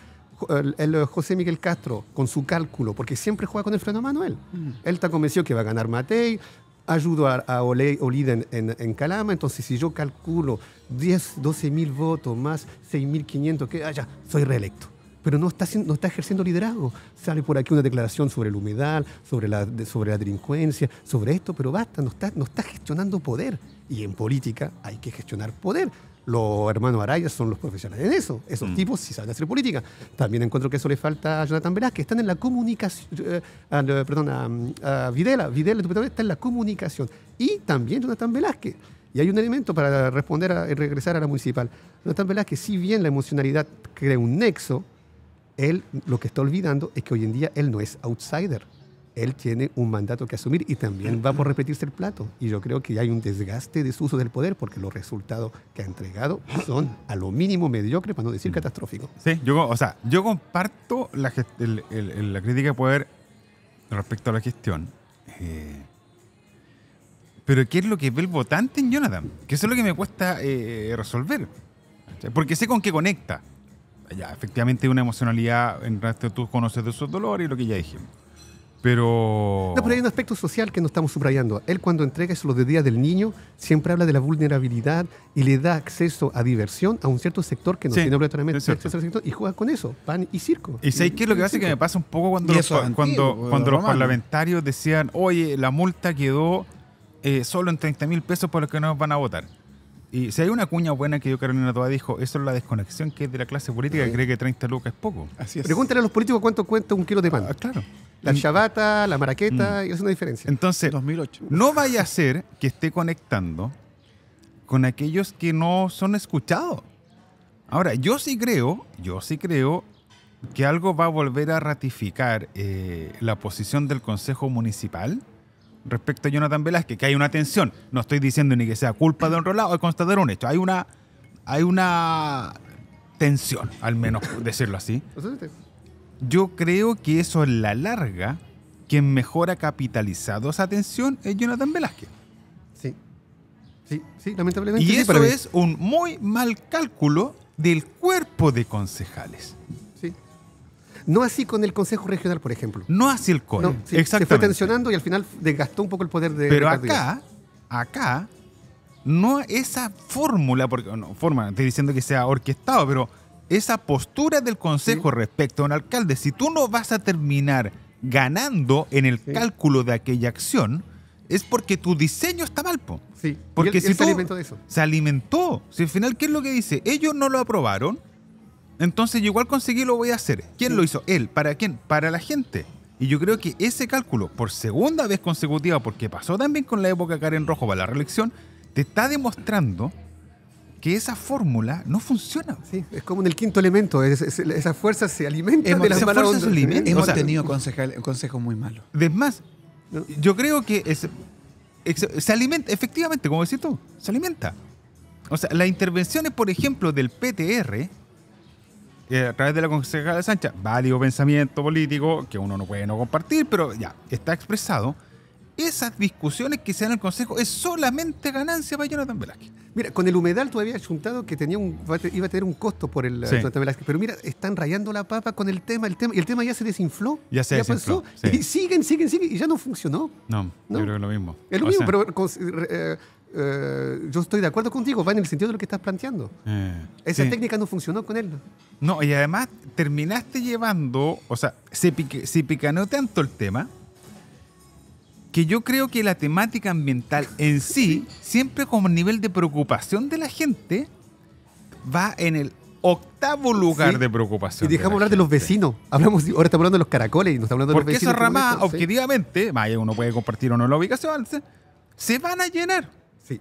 el, eh, José Miguel Castro con su cálculo, porque siempre juega con el freno Manuel. Mm. Él está convencido que va a ganar Matei, ayudó a, a Olid en, en, Calama, entonces si yo calculo 10, 12 mil votos más 6.500 que haya, ah, soy reelecto. Pero no está, no está ejerciendo liderazgo. Sale por aquí una declaración sobre el humedal, sobre la, sobre la delincuencia, sobre esto, pero basta, no está, no está gestionando poder. Y en política hay que gestionar poder los hermanos Araya son los profesionales en eso. Esos mm. tipos sí saben hacer política. También encuentro que eso le falta a Jonathan Velázquez. Están en la comunicación, eh, perdón, a, Videla, Videla está en la comunicación. Y también Jonathan Velázquez. Y hay un elemento para responder y regresar a la municipal. Jonathan Velázquez, si bien la emocionalidad crea un nexo, él lo que está olvidando es que hoy en día él no es outsider él tiene un mandato que asumir y también vamos a repetirse el plato. Y yo creo que hay un desgaste de su uso del poder porque los resultados que ha entregado son a lo mínimo mediocres, para no decir mm. catastróficos. Sí, yo, o sea, yo comparto la, crítica de poder respecto a la gestión. Eh, pero ¿qué es lo que ve el votante en Jonathan? Que es lo que me cuesta eh, resolver. Porque sé con qué conecta. Ya, efectivamente, una emocionalidad en tú conoces de sus dolores y lo que ya dijimos pero... No, pero hay un aspecto social que no estamos subrayando. Él cuando entrega eso los de Día del Niño, siempre habla de la vulnerabilidad y le da acceso a diversión a un cierto sector que no tiene obligatoriamente acceso sector y juega con eso, pan y circo. ¿Y, y que qué es lo que pasa? Que me pasa un poco cuando los, cuando, cuando, los parlamentarios decían, oye, la multa quedó eh, solo en 30 mil pesos por los que no van a votar. Y si hay una cuña buena que yo, Carolina Toa dijo, eso es la desconexión que es de la clase política que cree que 30 lucas es poco. Así es. Pregúntale a los políticos cuánto cuesta un kilo de pan. Ah, claro. La chavata la maraqueta, mm. y es una diferencia. Entonces, no vaya a ser que esté conectando con aquellos que no son escuchados. Ahora, yo sí creo, yo sí creo que algo va a volver a ratificar eh, la posición del Consejo Municipal respecto a Jonathan Velázquez, que hay una tensión. No estoy diciendo ni que sea culpa de un rolado, es constatar un hecho. Hay una, hay una tensión, al menos decirlo así. Yo creo que eso es la larga, quien mejor ha capitalizado esa atención es Jonathan Velázquez. Sí. Sí, sí, lamentablemente. Y eso es un muy mal cálculo del cuerpo de concejales. Sí. No así con el Consejo Regional, por ejemplo. No así el CORE. Exacto. Se fue tensionando y al final desgastó un poco el poder de. Pero acá, acá, no esa fórmula, porque no, fórmula, estoy diciendo que sea orquestado, pero esa postura del Consejo respecto a un alcalde. Si tú no vas a terminar ganando en el cálculo de aquella acción, es porque tu diseño está mal, Sí, porque se alimentó de eso. Se alimentó. Si al final, ¿qué es lo que dice? Ellos no lo aprobaron, entonces yo igual conseguí lo voy a hacer. ¿Quién lo hizo? Él. ¿Para quién? Para la gente. Y yo creo que ese cálculo, por segunda vez consecutiva, porque pasó también con la época Karen Rojo para la reelección, te está demostrando que esa fórmula no funciona. es como en el quinto elemento, esa fuerza se alimenta. Hemos, de las malas tenido consejos consejo muy malos. Es más, yo creo que se alimenta, efectivamente, como decís tú, se alimenta. O sea, las intervenciones, por ejemplo, del PTR, eh, a través de la de Sancha, válido pensamiento político, que uno no puede no compartir, pero ya, está expresado esas discusiones que se dan en el Consejo es solamente ganancia para Jonathan Velázquez. Mira, con el humedal todavía habías juntado que tenía un, iba a tener un costo por el Jonathan Velázquez, pero mira, están rayando la papa con el tema, el tema, y el tema ya se desinfló. Ya se desinfló, y siguen, siguen, siguen, y ya no funcionó. No, yo creo que es lo mismo. Es lo mismo, pero... Eh, eh, yo estoy de acuerdo contigo, va en el sentido de lo que estás planteando. Eh, Esa técnica no funcionó con él. No, y además terminaste llevando, o sea, se, se picanó tanto el tema que yo creo que la temática ambiental en sí, siempre como nivel de preocupación de la gente, va en el octavo lugar de preocupación. Y dejamos hablar de los vecinos. Hablamos, ahora estamos hablando de los caracoles y no estamos hablando de los vecinos. Porque esa rama, objetivamente, uno puede compartir o no la ubicación, se, van a llenar. Sí.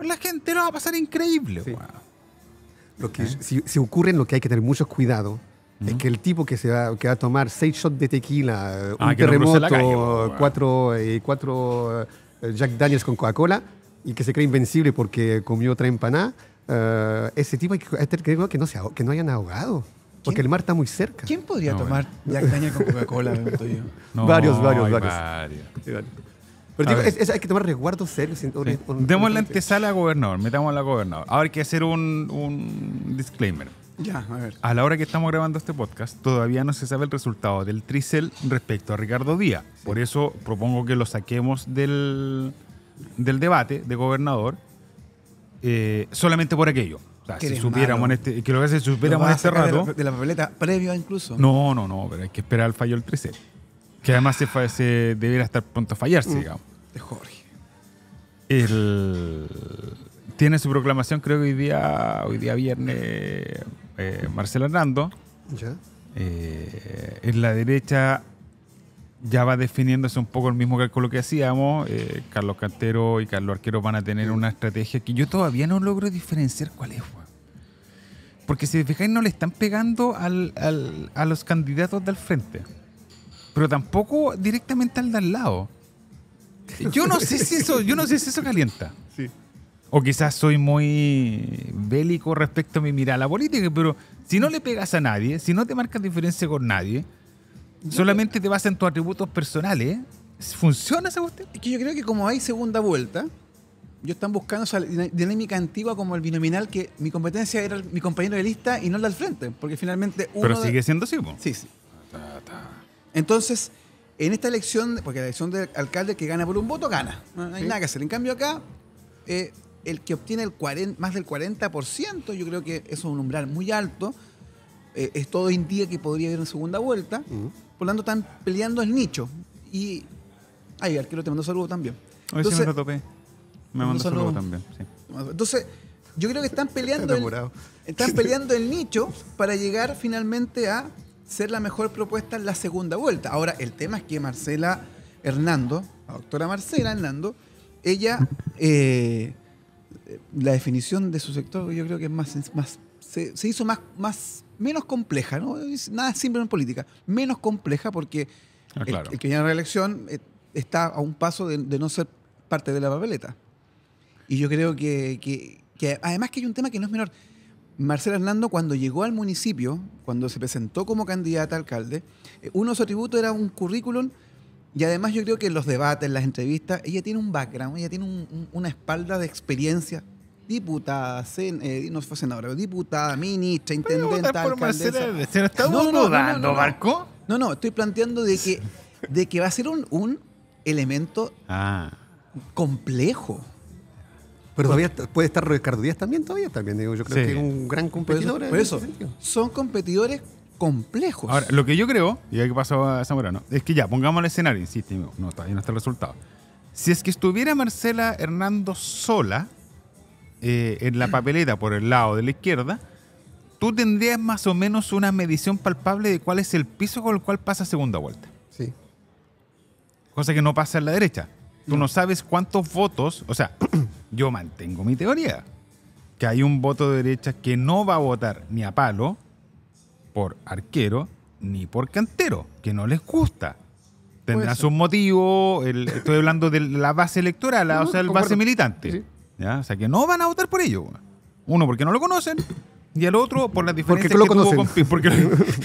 La gente lo va a pasar increíble. Lo que, ¿Eh? si, si ocurre en lo que hay que tener mucho cuidado es que el tipo que, se va, que va a tomar seis shots de tequila, ah, un terremoto, cuatro, eh, eh, Jack Daniels con Coca-Cola y que se cree invencible porque comió otra empanada, eh, ese tipo hay que, hay que no, se, que no hayan ahogado. Porque el mar está muy cerca. ¿Quién podría tomar Jack Daniels con Coca-Cola? varios, varios, varios. Pero digo, es, es, hay que tomar resguardos serios. Sí. Demos la antesala a gobernador, metamos a gobernador. Ahora hay que hacer un, un disclaimer a la hora que estamos grabando este podcast, todavía no se sabe el resultado del tricel respecto a Ricardo Díaz. Por eso propongo que lo saquemos del, del debate de gobernador eh, solamente por aquello. O sea, que si supiéramos en este, que lo en este rato. De la, papeleta previo incluso. No, no, no, pero hay que esperar al fallo del tricel. Que además se, debiera estar pronto a fallarse, mm. digamos. De Jorge. tiene su proclamación, creo que hoy día, hoy día viernes, eh, Marcelo Hernando. Eh, en la derecha ya va definiéndose un poco el mismo cálculo que hacíamos. Eh, Carlos Cantero y Carlos Arquero van a tener una estrategia que yo todavía no logro diferenciar cuál es, Porque si fijáis, no le están pegando a los candidatos del frente. Pero tampoco directamente al de al lado. Yo no sé si eso, yo no sé si eso calienta. Sí. O quizás soy muy bélico respecto a mi mirada la política, pero si no le pegas a nadie, si no te marcas diferencia con nadie, solamente te basas en tus atributos personales, ¿funciona esa usted? Es que yo creo que como hay segunda vuelta, yo están buscando esa dinámica antigua como el binominal que mi competencia era mi compañero de lista y no la al frente, porque finalmente uno Pero sigue siendo así, Sí, sí. Entonces, en esta elección, porque la elección de alcalde que gana por un voto, gana. No hay nada que hacer. En cambio acá, eh, el que obtiene el más del 40%, yo creo que eso es un umbral muy alto. Eh, es todo indica que podría haber una segunda vuelta. Por lo tanto, están peleando el nicho. Y. Ay, arquero, te mando saludo también. A Entonces, si me topé. Me mando saludo, también. Sí. Entonces, yo creo que están peleando. el, están peleando el nicho para llegar finalmente a ser la mejor propuesta en la segunda vuelta. Ahora, el tema es que Marcela Hernando, la doctora Marcela Hernando, ella eh, eh, la definición de su sector yo creo que es más, más se, hizo más, más, menos compleja, ¿no? Nada simple en política, menos compleja porque ah, el, que viene a la reelección eh, está a un paso de, no ser parte de la papeleta. Y yo creo que, además que hay un tema que no es menor. Marcela Hernando cuando llegó al municipio, cuando se presentó como candidata a alcalde, eh, uno de sus atributos era un currículum y además yo creo que en los debates, las entrevistas, ella tiene un background, ella tiene una espalda de experiencia. Diputada, eh, no fue senadora, diputada, ministra, intendente, alcaldesa. ¿Se está no, no, Marco? No, no, estoy planteando de que, va a ser un, elemento ah. complejo. Pero todavía puede estar Ricardo Díaz también, todavía también, digo, yo creo que es un gran competidor. Por eso, por eso son competidores complejos. Ahora, lo que yo creo, y que pasó a Zamorano, es que ya, pongamos el escenario, insiste, no, todavía no está el resultado. Si es que estuviera Marcela Hernando sola eh, en la mm. papeleta por el lado de la izquierda, tú tendrías más o menos una medición palpable de cuál es el piso con el cual pasa segunda vuelta. Sí. Cosa que no pasa en la derecha. Tú no, no sabes cuántos votos, o sea, yo mantengo mi teoría, que hay un voto de derecha que no va a votar ni a palo, por arquero ni por cantero, que no les gusta. Tendrán un motivo estoy hablando de la base electoral, o sea, el base militante. O sea, que no van a votar por ellos. Uno porque no lo conocen y el otro por las diferencias que lo tuvo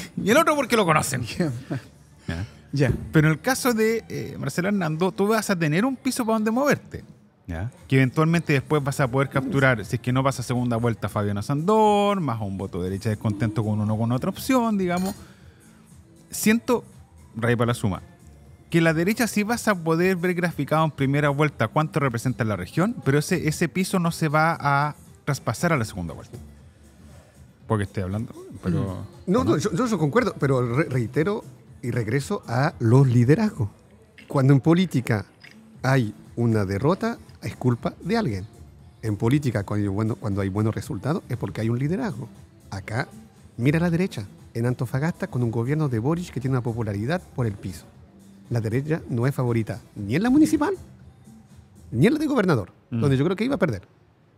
Y el otro porque lo conocen. ¿Ya? Pero en el caso de eh, Marcelo Hernando, tú vas a tener un piso para donde moverte que eventualmente después vas a poder capturar, si es que no pasa segunda vuelta, Fabiana Sandor, más un voto de derecha descontento con uno con otra opción, digamos. Siento, raíz para la suma, que la derecha sí vas a poder ver graficado en primera vuelta cuánto representa la región, pero ese, ese piso no se va a traspasar a la segunda vuelta. Porque estoy hablando, pero... Mm. No, yo, yo, concuerdo, pero reitero y regreso a los liderazgos. Cuando en política hay una derrota, es culpa de alguien. En política, cuando hay, cuando hay buenos resultados, es porque hay un liderazgo. Acá, mira la derecha, en Antofagasta, con un gobierno de Boric que tiene una popularidad por el piso. La derecha no es favorita ni en la municipal, ni en la de gobernador, mm. donde yo creo que iba a perder.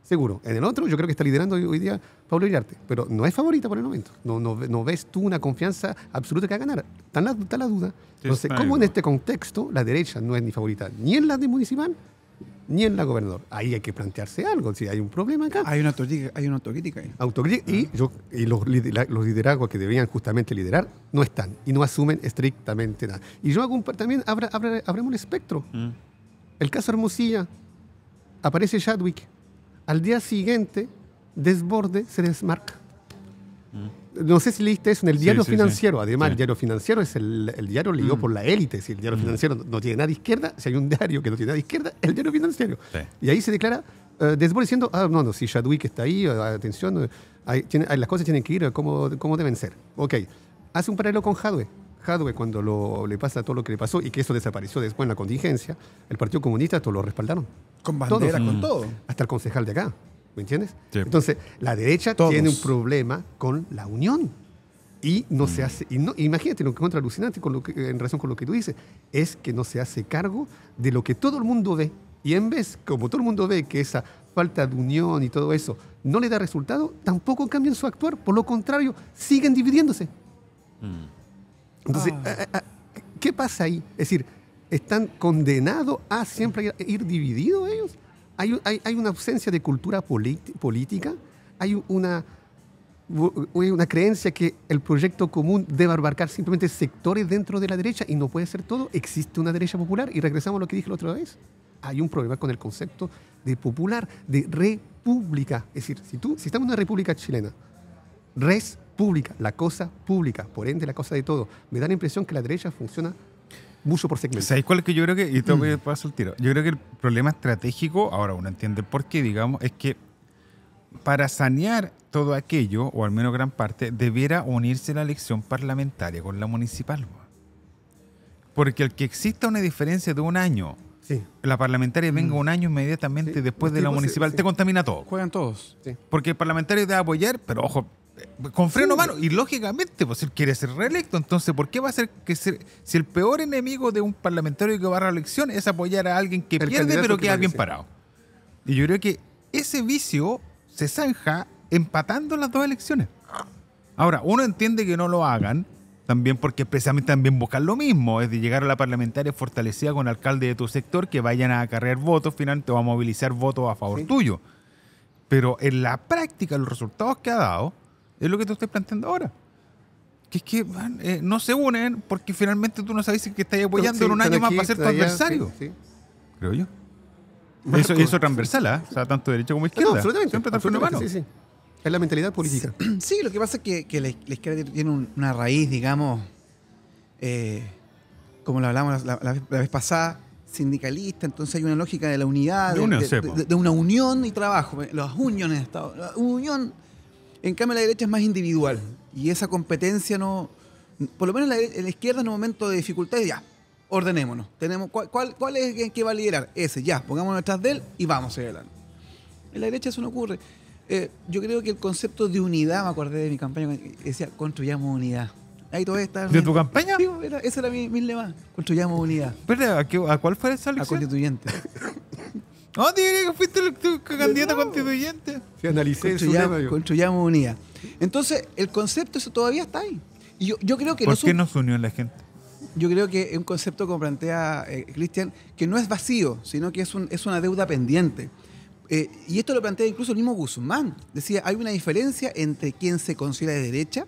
Seguro. En el otro, yo creo que está liderando hoy día Pablo Iriarte, pero no es favorita por el momento. No, no, ves tú una confianza absoluta que va a ganar. tan la, está la duda. Entonces, ¿cómo en este contexto la derecha no es ni favorita ni en la de municipal ni en la gobernadora, Ahí hay que plantearse algo, si hay un problema acá. Hay una autocrítica, hay una ahí. y, ah. los, liderazgos que deberían justamente liderar no están y no asumen estrictamente nada. Y yo hago un, también abra, abra, el espectro. Mm. El caso Hermosilla, aparece Chadwick. Al día siguiente, desborde se desmarca no sé si leíste eso en el diario financiero. Además, el diario financiero es el, diario leído mm. por la élite. Si el diario mm. financiero no tiene nada de izquierda, si hay un diario que no tiene nada de izquierda, el diario financiero. Y ahí se declara Uh, ah, no, no, si Chadwick está ahí, eh, atención, eh, las cosas tienen que ir como, deben ser. Ok, hace un paralelo con Hadwe. Hadwe, cuando le pasa todo lo que le pasó y que eso desapareció después en la contingencia, el Partido Comunista todos lo respaldaron. Con bandera, con todo. Mm. Hasta el concejal de acá, ¿Me entiendes? Entonces, la derecha tiene un problema con la unión. Y no se hace, y no, imagínate lo que encuentro alucinante con lo en relación con lo que tú dices, es que no se hace cargo de lo que todo el mundo ve. Y en vez, como todo el mundo ve que esa falta de unión y todo eso no le da resultado, tampoco cambian su actuar. Por lo contrario, siguen dividiéndose. Mm. Entonces, ah. Ah, ah, ¿qué pasa ahí? Es decir, ¿están condenados a siempre ir divididos ellos? hay, una ausencia de cultura política, hay una, una creencia que el proyecto común debe abarcar simplemente sectores dentro de la derecha y no puede ser todo. Existe una derecha popular y regresamos a lo que dije la otra vez. Hay un problema con el concepto de popular, de república. Es decir, si, tú, si estamos en una república chilena, res pública, la cosa pública, por ende la cosa de todo, me da la impresión que la derecha funciona mucho por cuál es que yo creo que, y el mm. tiro, yo creo que el problema estratégico, ahora uno entiende por qué, digamos, es que para sanear todo aquello, o al menos gran parte, debiera unirse la elección parlamentaria con la municipal. Porque el que exista una diferencia de un año, la parlamentaria venga mm. un año inmediatamente después de la municipal, te contamina todo. Juegan todos. Porque el parlamentario te va apoyar, pero ojo, con freno mano. Y lógicamente, pues él quiere ser reelecto. Entonces, ¿por qué va a ser que si el peor enemigo de un parlamentario que va a reelección es apoyar a alguien que pierde pero queda que bien parado? Y yo creo que ese vicio se zanja empatando las dos elecciones. Ahora, uno entiende que no lo hagan, también porque precisamente también buscan lo mismo, es de llegar a la parlamentaria fortalecida con alcalde de tu sector, que vayan a acarrear votos finalmente va a movilizar votos a favor tuyo. Pero en la práctica, los resultados que ha dado, es lo que te estás planteando ahora. Que es que eh, no se unen porque finalmente tú no sabes si que estás apoyando en un año más para ser tu adversario. Creo yo. Eso, eso transversal, ¿eh? o sea, tanto derecha como izquierda. No, absolutamente. Es la mentalidad política. Sí, lo que pasa es que, que la, izquierda tiene una raíz, digamos, eh, como lo hablamos la, vez pasada, sindicalista, entonces hay una lógica de la unidad, de, una unión y trabajo. Las uniones, la unión en cambio, la derecha es más individual y esa competencia no. Por lo menos la, izquierda en un momento de dificultad, ya, ordenémonos. Tenemos, ¿cuál, cuál, es el que va a liderar? Ese, ya, pongámonos detrás de él y vamos a adelante. En la derecha eso no ocurre. Eh, yo creo que el concepto de unidad, me acordé de mi campaña, decía, construyamos unidad. Ahí todo está. ¿De tu campaña? Sí, era, ese era mi, mi lema, construyamos unidad. a, cuál fue esa elección? A constituyente. No, que fuiste el, candidato constituyente. Se analicé construyamos, construyamos unidad. Entonces, el concepto eso todavía está ahí. Y yo, creo que ¿Por no qué nos unió la gente? Yo creo que es un concepto, como plantea eh, Cristian, que no es vacío, sino que es, una deuda pendiente. Eh, y esto lo plantea incluso el mismo Guzmán. Decía, hay una diferencia entre quien se considera de derecha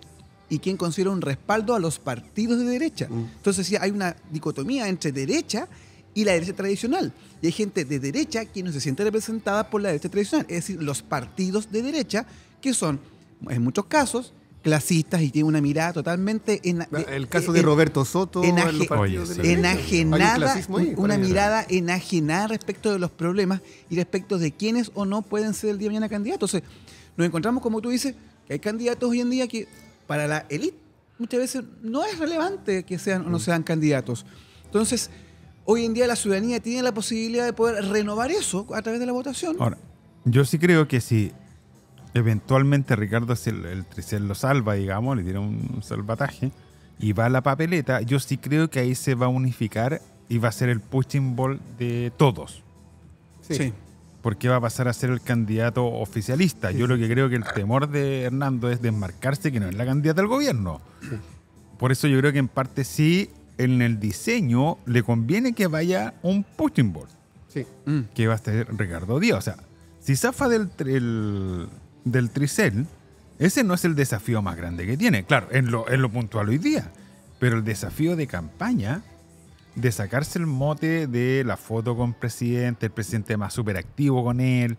y quien considera un respaldo a los partidos de derecha. Mm. Entonces sí, hay una dicotomía entre derecha y la derecha tradicional. Y hay gente de derecha que no se siente representada por la derecha tradicional, es decir, los partidos de derecha que son, en muchos casos, clasistas y tienen una mirada totalmente en, ah, el caso eh, de Roberto Soto enaje, los enajenada una mirada enajenada respecto de los problemas y respecto de quiénes o no pueden ser el día de mañana candidatos entonces nos encontramos como tú dices que hay candidatos hoy en día que para la élite muchas veces no es relevante que sean o no sean candidatos entonces Hoy en día la ciudadanía tiene la posibilidad de poder renovar eso a través de la votación. Ahora, yo sí creo que si eventualmente Ricardo el, Tricel lo salva, digamos, le tiene un salvataje y va a la papeleta, yo sí creo que ahí se va a unificar y va a ser el pushing ball de todos. Sí. Porque va a pasar a ser el candidato oficialista. Yo lo que creo que el temor de Hernando es desmarcarse que no es la candidata del gobierno. Por eso yo creo que en parte sí en el diseño le conviene que vaya un posting board. Sí. Mm. Que va a ser Ricardo Díaz. O sea, si zafa del, del tricel, ese no es el desafío más grande que tiene. Claro, lo, en lo puntual hoy día. Pero el desafío de campaña de sacarse el mote de la foto con presidente, el presidente más superactivo con él.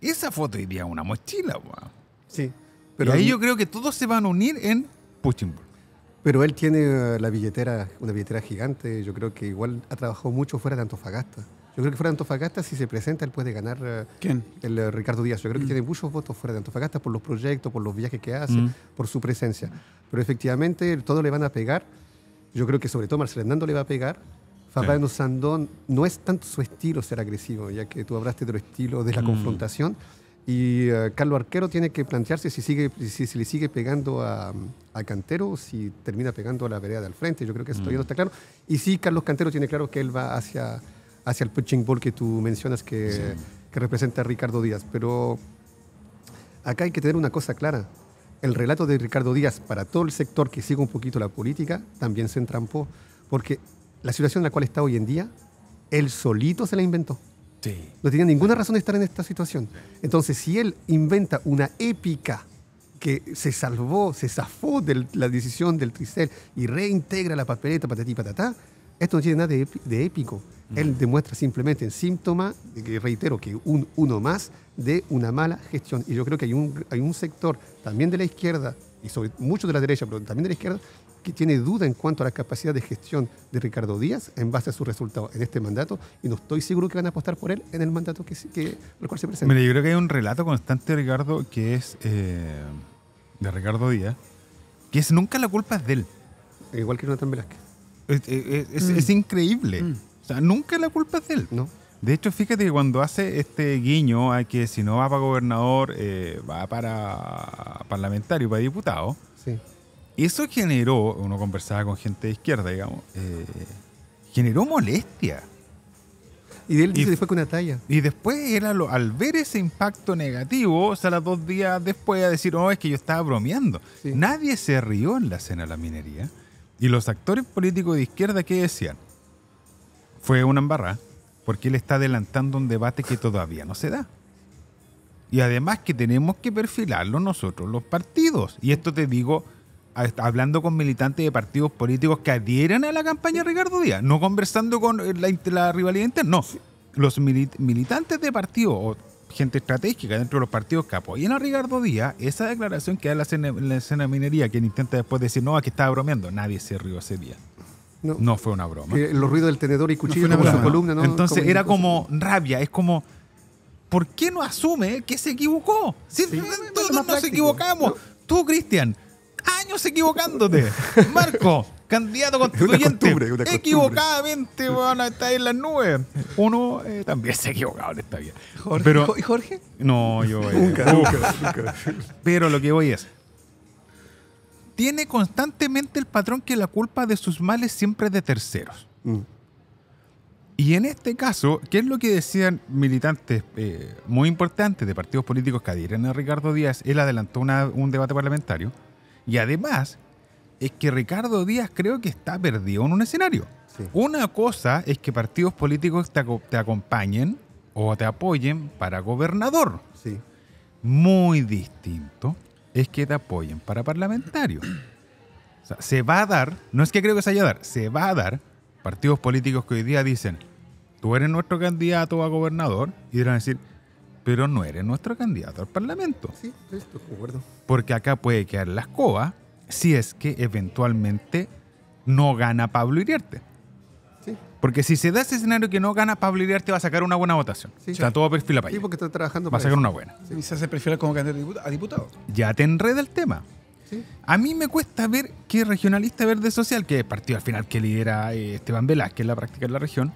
Esa foto hoy día es una mochila, weón. Sí. Pero y ahí yo creo que todos se van a unir en Ball. Pero él tiene eh, la billetera, una billetera gigante. Yo creo que igual ha trabajado mucho fuera de Antofagasta. Yo creo que fuera de Antofagasta, si se presenta, él puede ganar. Eh, ¿Quién? El eh, Ricardo Díaz. Yo creo que mm. tiene muchos votos fuera de Antofagasta por los proyectos, por los viajes que hace, mm. por su presencia. Pero efectivamente, todo le van a pegar. Yo creo que sobre todo Marcelo Hernando le va a pegar. Fabiano Sandón no es tanto su estilo ser agresivo, ya que tú hablaste de los estilo de la mm. confrontación. Y eh, Carlos Arquero tiene que plantearse si, sigue, si, le sigue pegando a, Cantero o si termina pegando a la vereda del frente. Yo creo que eso no mm. está claro. Y sí, Carlos Cantero tiene claro que él va hacia, hacia el pitching ball que tú mencionas que, que representa a Ricardo Díaz. Pero acá hay que tener una cosa clara. El relato de Ricardo Díaz para todo el sector que sigue un poquito la política también se entrampó. Porque la situación en la cual está hoy en día, él solito se la inventó. No tenía ninguna razón de estar en esta situación. Entonces, si él inventa una épica que se salvó, se zafó de la decisión del Tricel y reintegra la papeleta, patatí, patatá, esto no tiene nada de, épico. Mm. Él demuestra simplemente en síntoma, que reitero que un uno más, de una mala gestión. Y yo creo que hay un, hay un sector también de la izquierda, y sobre mucho de la derecha, pero también de la izquierda, que tiene duda en cuanto a la capacidad de gestión de Ricardo Díaz en base a su resultado en este mandato y no estoy seguro que van a apostar por él en el mandato que, que el cual se presenta. Mira, yo creo que hay un relato constante de Ricardo que es eh, de Ricardo Díaz, que es nunca la culpa es de él. Igual que Jonathan Velázquez. Es, mm. increíble. Mm. O sea, nunca la culpa es de él. No. De hecho, fíjate que cuando hace este guiño a que si no va para gobernador, eh, va para parlamentario, para diputado, sí eso generó, uno conversaba con gente de izquierda, digamos, eh, generó molestia. Y él fue con una talla. Y después era al ver ese impacto negativo, o sea, dos días después a decir, oh, es que yo estaba bromeando. Nadie se rió en la cena de la minería. Y los actores políticos de izquierda, ¿qué decían? Fue una embarrada, porque él está adelantando un debate que todavía no se da. Y además que tenemos que perfilarlo nosotros, los partidos. Y esto te digo, hablando con militantes de partidos políticos que adhieran a la campaña de Ricardo Díaz, no conversando con eh, la, la rivalidad interna, no. Los militantes de partidos o gente estratégica dentro de los partidos que apoyen a Ricardo Díaz, esa declaración que da la escena, la minería, quien intenta después decir, no, que estaba bromeando, nadie se rió ese día. No, fue una broma. el los ruidos del tenedor y cuchillo no su columna, ¿no? Entonces era como rabia, es como... ¿Por qué no asume que se equivocó? Si todos nos equivocamos. Tú, Cristian, años equivocándote. Marco, candidato constituyente. equivocadamente, van está estar en las nubes. Uno eh, también se ha equivocado en esta vida. Pero, ¿Y Jorge? No, yo. Eh, nunca, Pero lo que voy es. Tiene constantemente el patrón que la culpa de sus males siempre es de terceros. Mm. Y en este caso, ¿qué es lo que decían militantes eh, muy importantes de partidos políticos que adhieren a Ricardo Díaz? Él adelantó un debate parlamentario y además, es que Ricardo Díaz creo que está perdido en un escenario. Una cosa es que partidos políticos te, te, acompañen o te apoyen para gobernador. Sí. Muy distinto es que te apoyen para parlamentario. O sea, se va a dar, no es que creo que se a dar, se va a dar partidos políticos que hoy día dicen, tú eres nuestro candidato a gobernador, y dirán decir, pero no eres nuestro candidato al Parlamento. Sí, estoy de acuerdo. Porque acá puede quedar la escoba si es que eventualmente no gana Pablo Iriarte. Sí. Porque si se da ese escenario que no gana Pablo Iriarte, va a sacar una buena votación. está todo perfil para Sí, porque está trabajando Va a sacar una buena. Sí. Quizás se perfila como candidato a diputado. Ya te enreda el tema. Sí. A mí me cuesta ver qué Regionalista Verde Social, que es partido al final que lidera eh, Esteban Velázquez, la práctica de la región,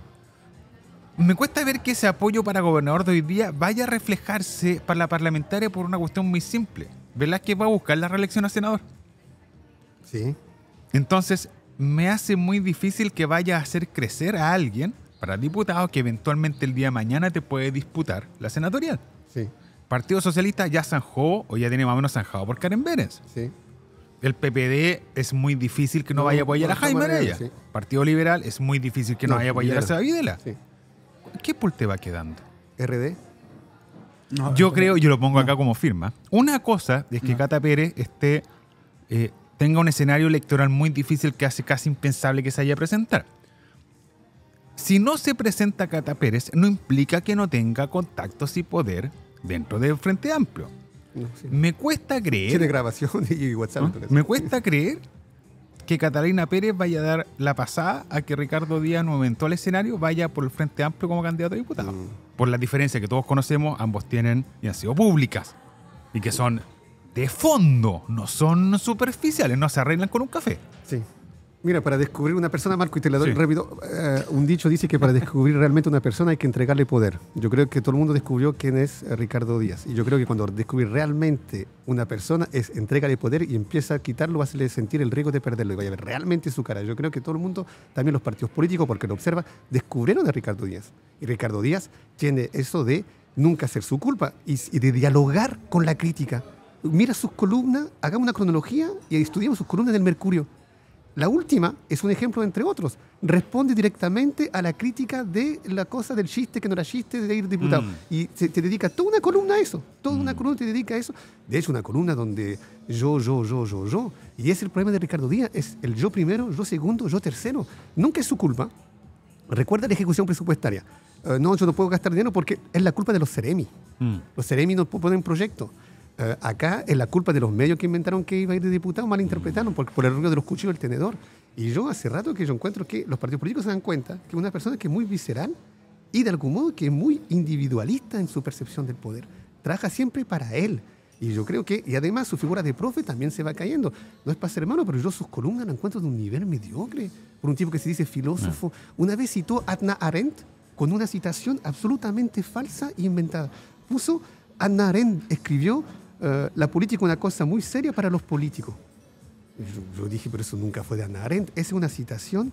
me cuesta ver que ese apoyo para gobernador de hoy día vaya a reflejarse para la parlamentaria por una cuestión muy simple. ¿Verdad que va a buscar la reelección a senador. Sí. Entonces, me hace muy difícil que vaya a hacer crecer a alguien para diputado que eventualmente el día de mañana te puede disputar la senatorial. Sí. Partido Socialista ya zanjó o ya tiene más o menos zanjado por Karen Vélez. Sí. El PPD es muy difícil que no, vaya a apoyar a Jaime Araya. Partido Liberal es muy difícil que no, vaya a apoyar a Seba Videla. Sí. ¿qué pulte te va quedando? RD. yo creo, yo lo pongo acá como firma. Una cosa es que Cata Pérez esté, eh, tenga un escenario electoral muy difícil que hace casi impensable que se haya presentar. Si no se presenta Cata Pérez, no implica que no tenga contactos y poder dentro del Frente Amplio. Me cuesta creer. Tiene grabación y WhatsApp. ¿Ah? Me cuesta creer que Catalina Pérez vaya a dar la pasada a que Ricardo Díaz, aumentó el escenario, vaya por el Frente Amplio como candidato a diputado. Mm. Por la diferencia que todos conocemos, ambos tienen y han sido públicas. Y que son de fondo, no son superficiales, no se arreglan con un café. Sí. Mira, para descubrir una persona, Marco, y te la doy rápido, eh, un dicho dice que para descubrir realmente una persona hay que entregarle poder. Yo creo que todo el mundo descubrió quién es eh, Ricardo Díaz. Y yo creo que cuando descubrir realmente una persona es entregarle poder y empieza a quitarlo, hacerle sentir el riesgo de perderlo y vaya a ver realmente su cara. Yo creo que todo el mundo, también los partidos políticos, porque lo observa, descubrieron a Ricardo Díaz. Y Ricardo Díaz tiene eso de nunca hacer su culpa y, de dialogar con la crítica. Mira sus columnas, hagamos una cronología y estudiamos sus columnas del Mercurio la última es un ejemplo entre otros. Responde directamente a la crítica de la cosa del chiste que no era chiste de ir diputado. Mm. Y se, te dedica toda una columna a eso. Toda una mm. columna te dedica a eso. De hecho, una columna donde yo, yo, yo, yo, yo. Y es el problema de Ricardo Díaz. Es el yo primero, yo segundo, yo tercero. Nunca es su culpa. Recuerda la ejecución presupuestaria. Eh, no, yo no puedo gastar dinero porque es la culpa de los Ceremi. Mm. Los Ceremi no ponen proyecto. Eh, acá es la culpa de los medios que inventaron que iba a ir de diputado, malinterpretaron por, por el ruido de los cuchillos del tenedor. Y yo hace rato que yo encuentro que los partidos políticos se dan cuenta que una persona que es muy visceral y de algún modo que es muy individualista en su percepción del poder, trabaja siempre para él. Y yo creo que, y además su figura de profe también se va cayendo. No es para ser hermano, pero yo sus columnas la encuentro de un nivel mediocre. Por un tipo que se dice filósofo. Ah. Una vez citó a Adna Arendt con una citación absolutamente falsa e inventada. Puso, Adna Arendt escribió eh, la política es una cosa muy seria para los políticos. Yo, dije, pero eso nunca fue de Ana Arendt. Esa es una citación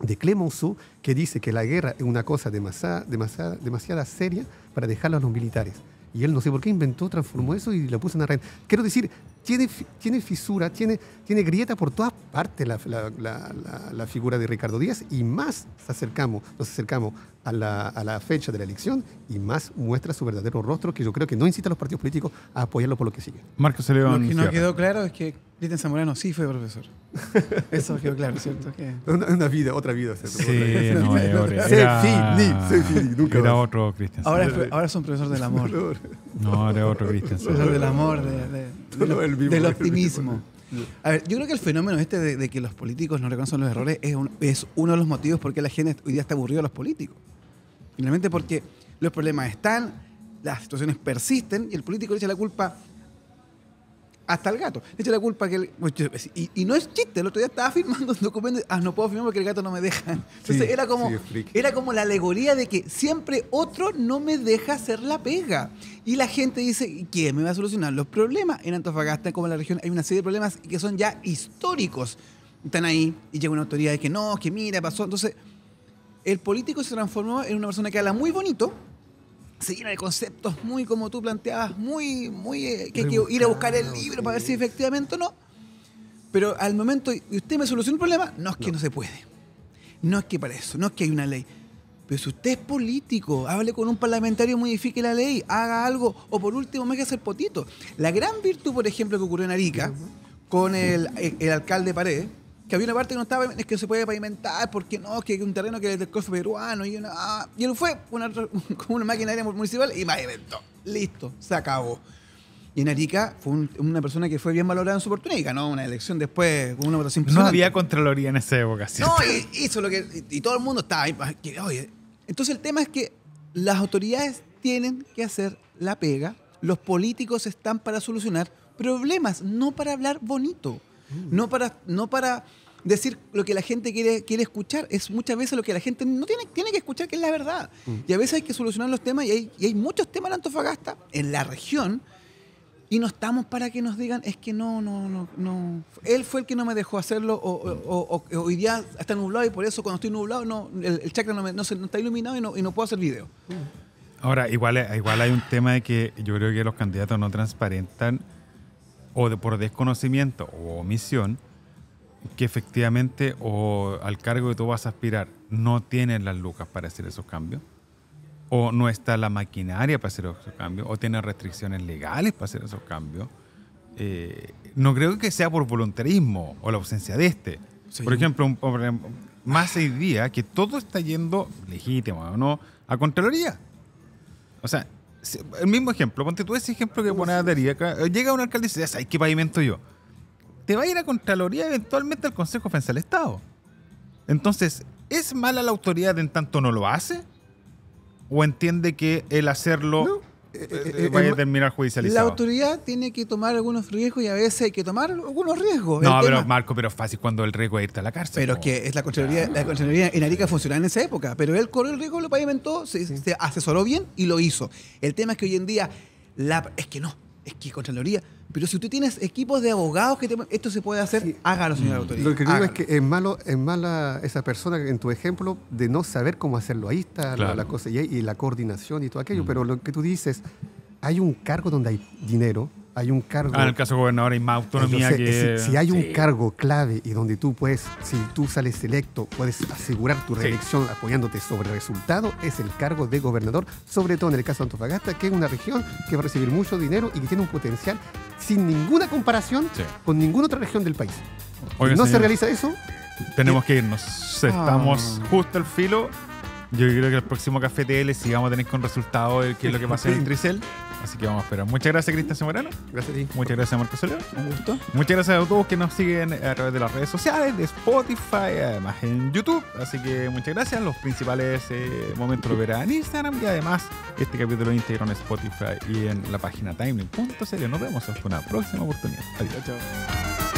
de Clemenceau que dice que la guerra es una cosa demasiada, demasiada, demasiada seria para dejarla a los militares. Y él no sé por qué inventó, transformó eso y lo puso en Ana Arendt. Quiero decir, tiene, tiene fisura, tiene, tiene grieta por todas partes la, la, figura de Ricardo Díaz y más nos acercamos, nos acercamos a la, a la, fecha de la elección y más muestra su verdadero rostro, que yo creo que no incita a los partidos políticos a apoyarlo por lo que sigue. Marcos Lo que no quedó claro es que Cristian Zamorano sí fue profesor. Eso quedó claro, ¿cierto? Una, vida, otra vida. ¿cierto? Sí, sí, Era otro Cristian ahora, ahora es un profesor del amor. no, era otro Cristian Profesor del amor, del optimismo. A ver, yo creo que el fenómeno este de, que los políticos no reconocen los errores es, es, uno de los motivos por qué la gente hoy día está aburrida de los políticos. Finalmente porque los problemas están, las situaciones persisten y el político le echa la culpa hasta el gato. Le echa la culpa que y, no es chiste, el otro día estaba firmando un documento ah, no puedo firmar porque el gato no me deja. Entonces era, como, era como la alegoría de que siempre otro no me deja hacer la pega. Y la gente dice, ¿quién me va a solucionar los problemas? En Antofagasta, como en la región, hay una serie de problemas que son ya históricos. Están ahí y llega una autoridad de que no, que mira, pasó. Entonces el político se transformó en una persona que habla muy bonito, se llena de conceptos muy como tú planteabas, muy, muy, eh, que hay que ir a buscar el libro para ver si efectivamente o no. Pero al momento, y usted me soluciona el problema, no es que no. se puede. No es que para eso, no es que hay una ley. Pero si usted es político, hable con un parlamentario, modifique la ley, haga algo, o por último, me que hacer potito. La gran virtud, por ejemplo, que ocurrió en Arica, con el, el alcalde Paredes, que había una parte que no estaba, es que se puede pavimentar, porque no, que hay un terreno que es del costo peruano y una. Ah, y él fue una, como una maquinaria municipal y pavimentó. Listo, se acabó. Y en Arica fue una persona que fue bien valorada en su oportunidad no una elección después con una votación No había Contraloría en esa época, No, hizo lo que. Y, todo el mundo estaba ahí. Entonces el tema es que las autoridades tienen que hacer la pega, los políticos están para solucionar problemas, no para hablar bonito, no para. No para decir lo que la gente quiere, quiere escuchar. Es muchas veces lo que la gente no tiene, tiene que escuchar, que es la verdad. Mm. Y a veces hay que solucionar los temas y hay, muchos temas en Antofagasta, en la región, y no estamos para que nos digan, es que no, no, no, no. Él fue el que no me dejó hacerlo, o, o, o, hoy día está nublado y por eso cuando estoy nublado no, el, chakra no, no, se, está iluminado y no, y no puedo hacer video. Mm. Ahora, igual, eh, igual hay un tema de que yo creo que los candidatos no transparentan o de, por desconocimiento o omisión que efectivamente o al cargo que tú vas a aspirar no tienen las lucas para hacer esos cambios, o no está la maquinaria para hacer esos cambios, o tienen restricciones legales para hacer esos cambios. Eh, no creo que sea por voluntarismo o la ausencia de este. Por ejemplo, un, más hoy día que todo está yendo legítimo o no a Contraloría. O sea, el mismo ejemplo, ponte tú ese ejemplo que ponía acá llega un alcalde y dice, ¿sabes qué pavimento yo? te va a ir a Contraloría eventualmente al Consejo de Defensa del Estado. Entonces, ¿es mala la autoridad en tanto no lo hace? ¿O entiende que el hacerlo eh, eh, eh, va a terminar judicializado? La autoridad tiene que tomar algunos riesgos y a veces hay que tomar algunos riesgos. No, pero Marco, pero fácil cuando el riesgo es irte a la cárcel. Pero es que es la Contraloría, la Contraloría en Arica funcionaba en esa época, pero él corrió el riesgo, lo pavimentó, se, se asesoró bien y lo hizo. El tema es que hoy en día, es que no, es que Contraloría pero si tú tienes equipos de abogados que esto se puede hacer, hágalo, señor mm. autoridad. Lo que digo es que es malo, es mala esa persona en tu ejemplo de no saber cómo hacerlo. Ahí está la, cosa y, la coordinación y todo aquello. Mm. Pero lo que tú dices, hay un cargo donde hay dinero hay un cargo. Ah, en el caso gobernador hay más autonomía que. Si, hay un cargo clave y donde tú puedes, si tú sales electo, puedes asegurar tu reelección apoyándote sobre el resultado, es el cargo de gobernador, sobre todo en el caso de Antofagasta, que es una región que va a recibir mucho dinero y que tiene un potencial sin ninguna comparación con ninguna otra región del país. no se realiza eso. Tenemos que irnos. Ah. Estamos justo al filo. Yo creo que el próximo Café TL, si vamos a tener con resultado qué es lo que pasa en Tricel. Así que vamos a esperar. Muchas gracias, Cristian Semorano. Gracias a ti. Muchas gracias, Marcos Soler. Un gusto. Muchas gracias a todos que nos siguen a través de las redes sociales, de Spotify, además en YouTube. Así que muchas gracias. Los principales eh, momentos lo verán en Instagram y además este capítulo íntegro en Spotify y en la página serio. Nos vemos hasta una próxima oportunidad. Adiós. Chao.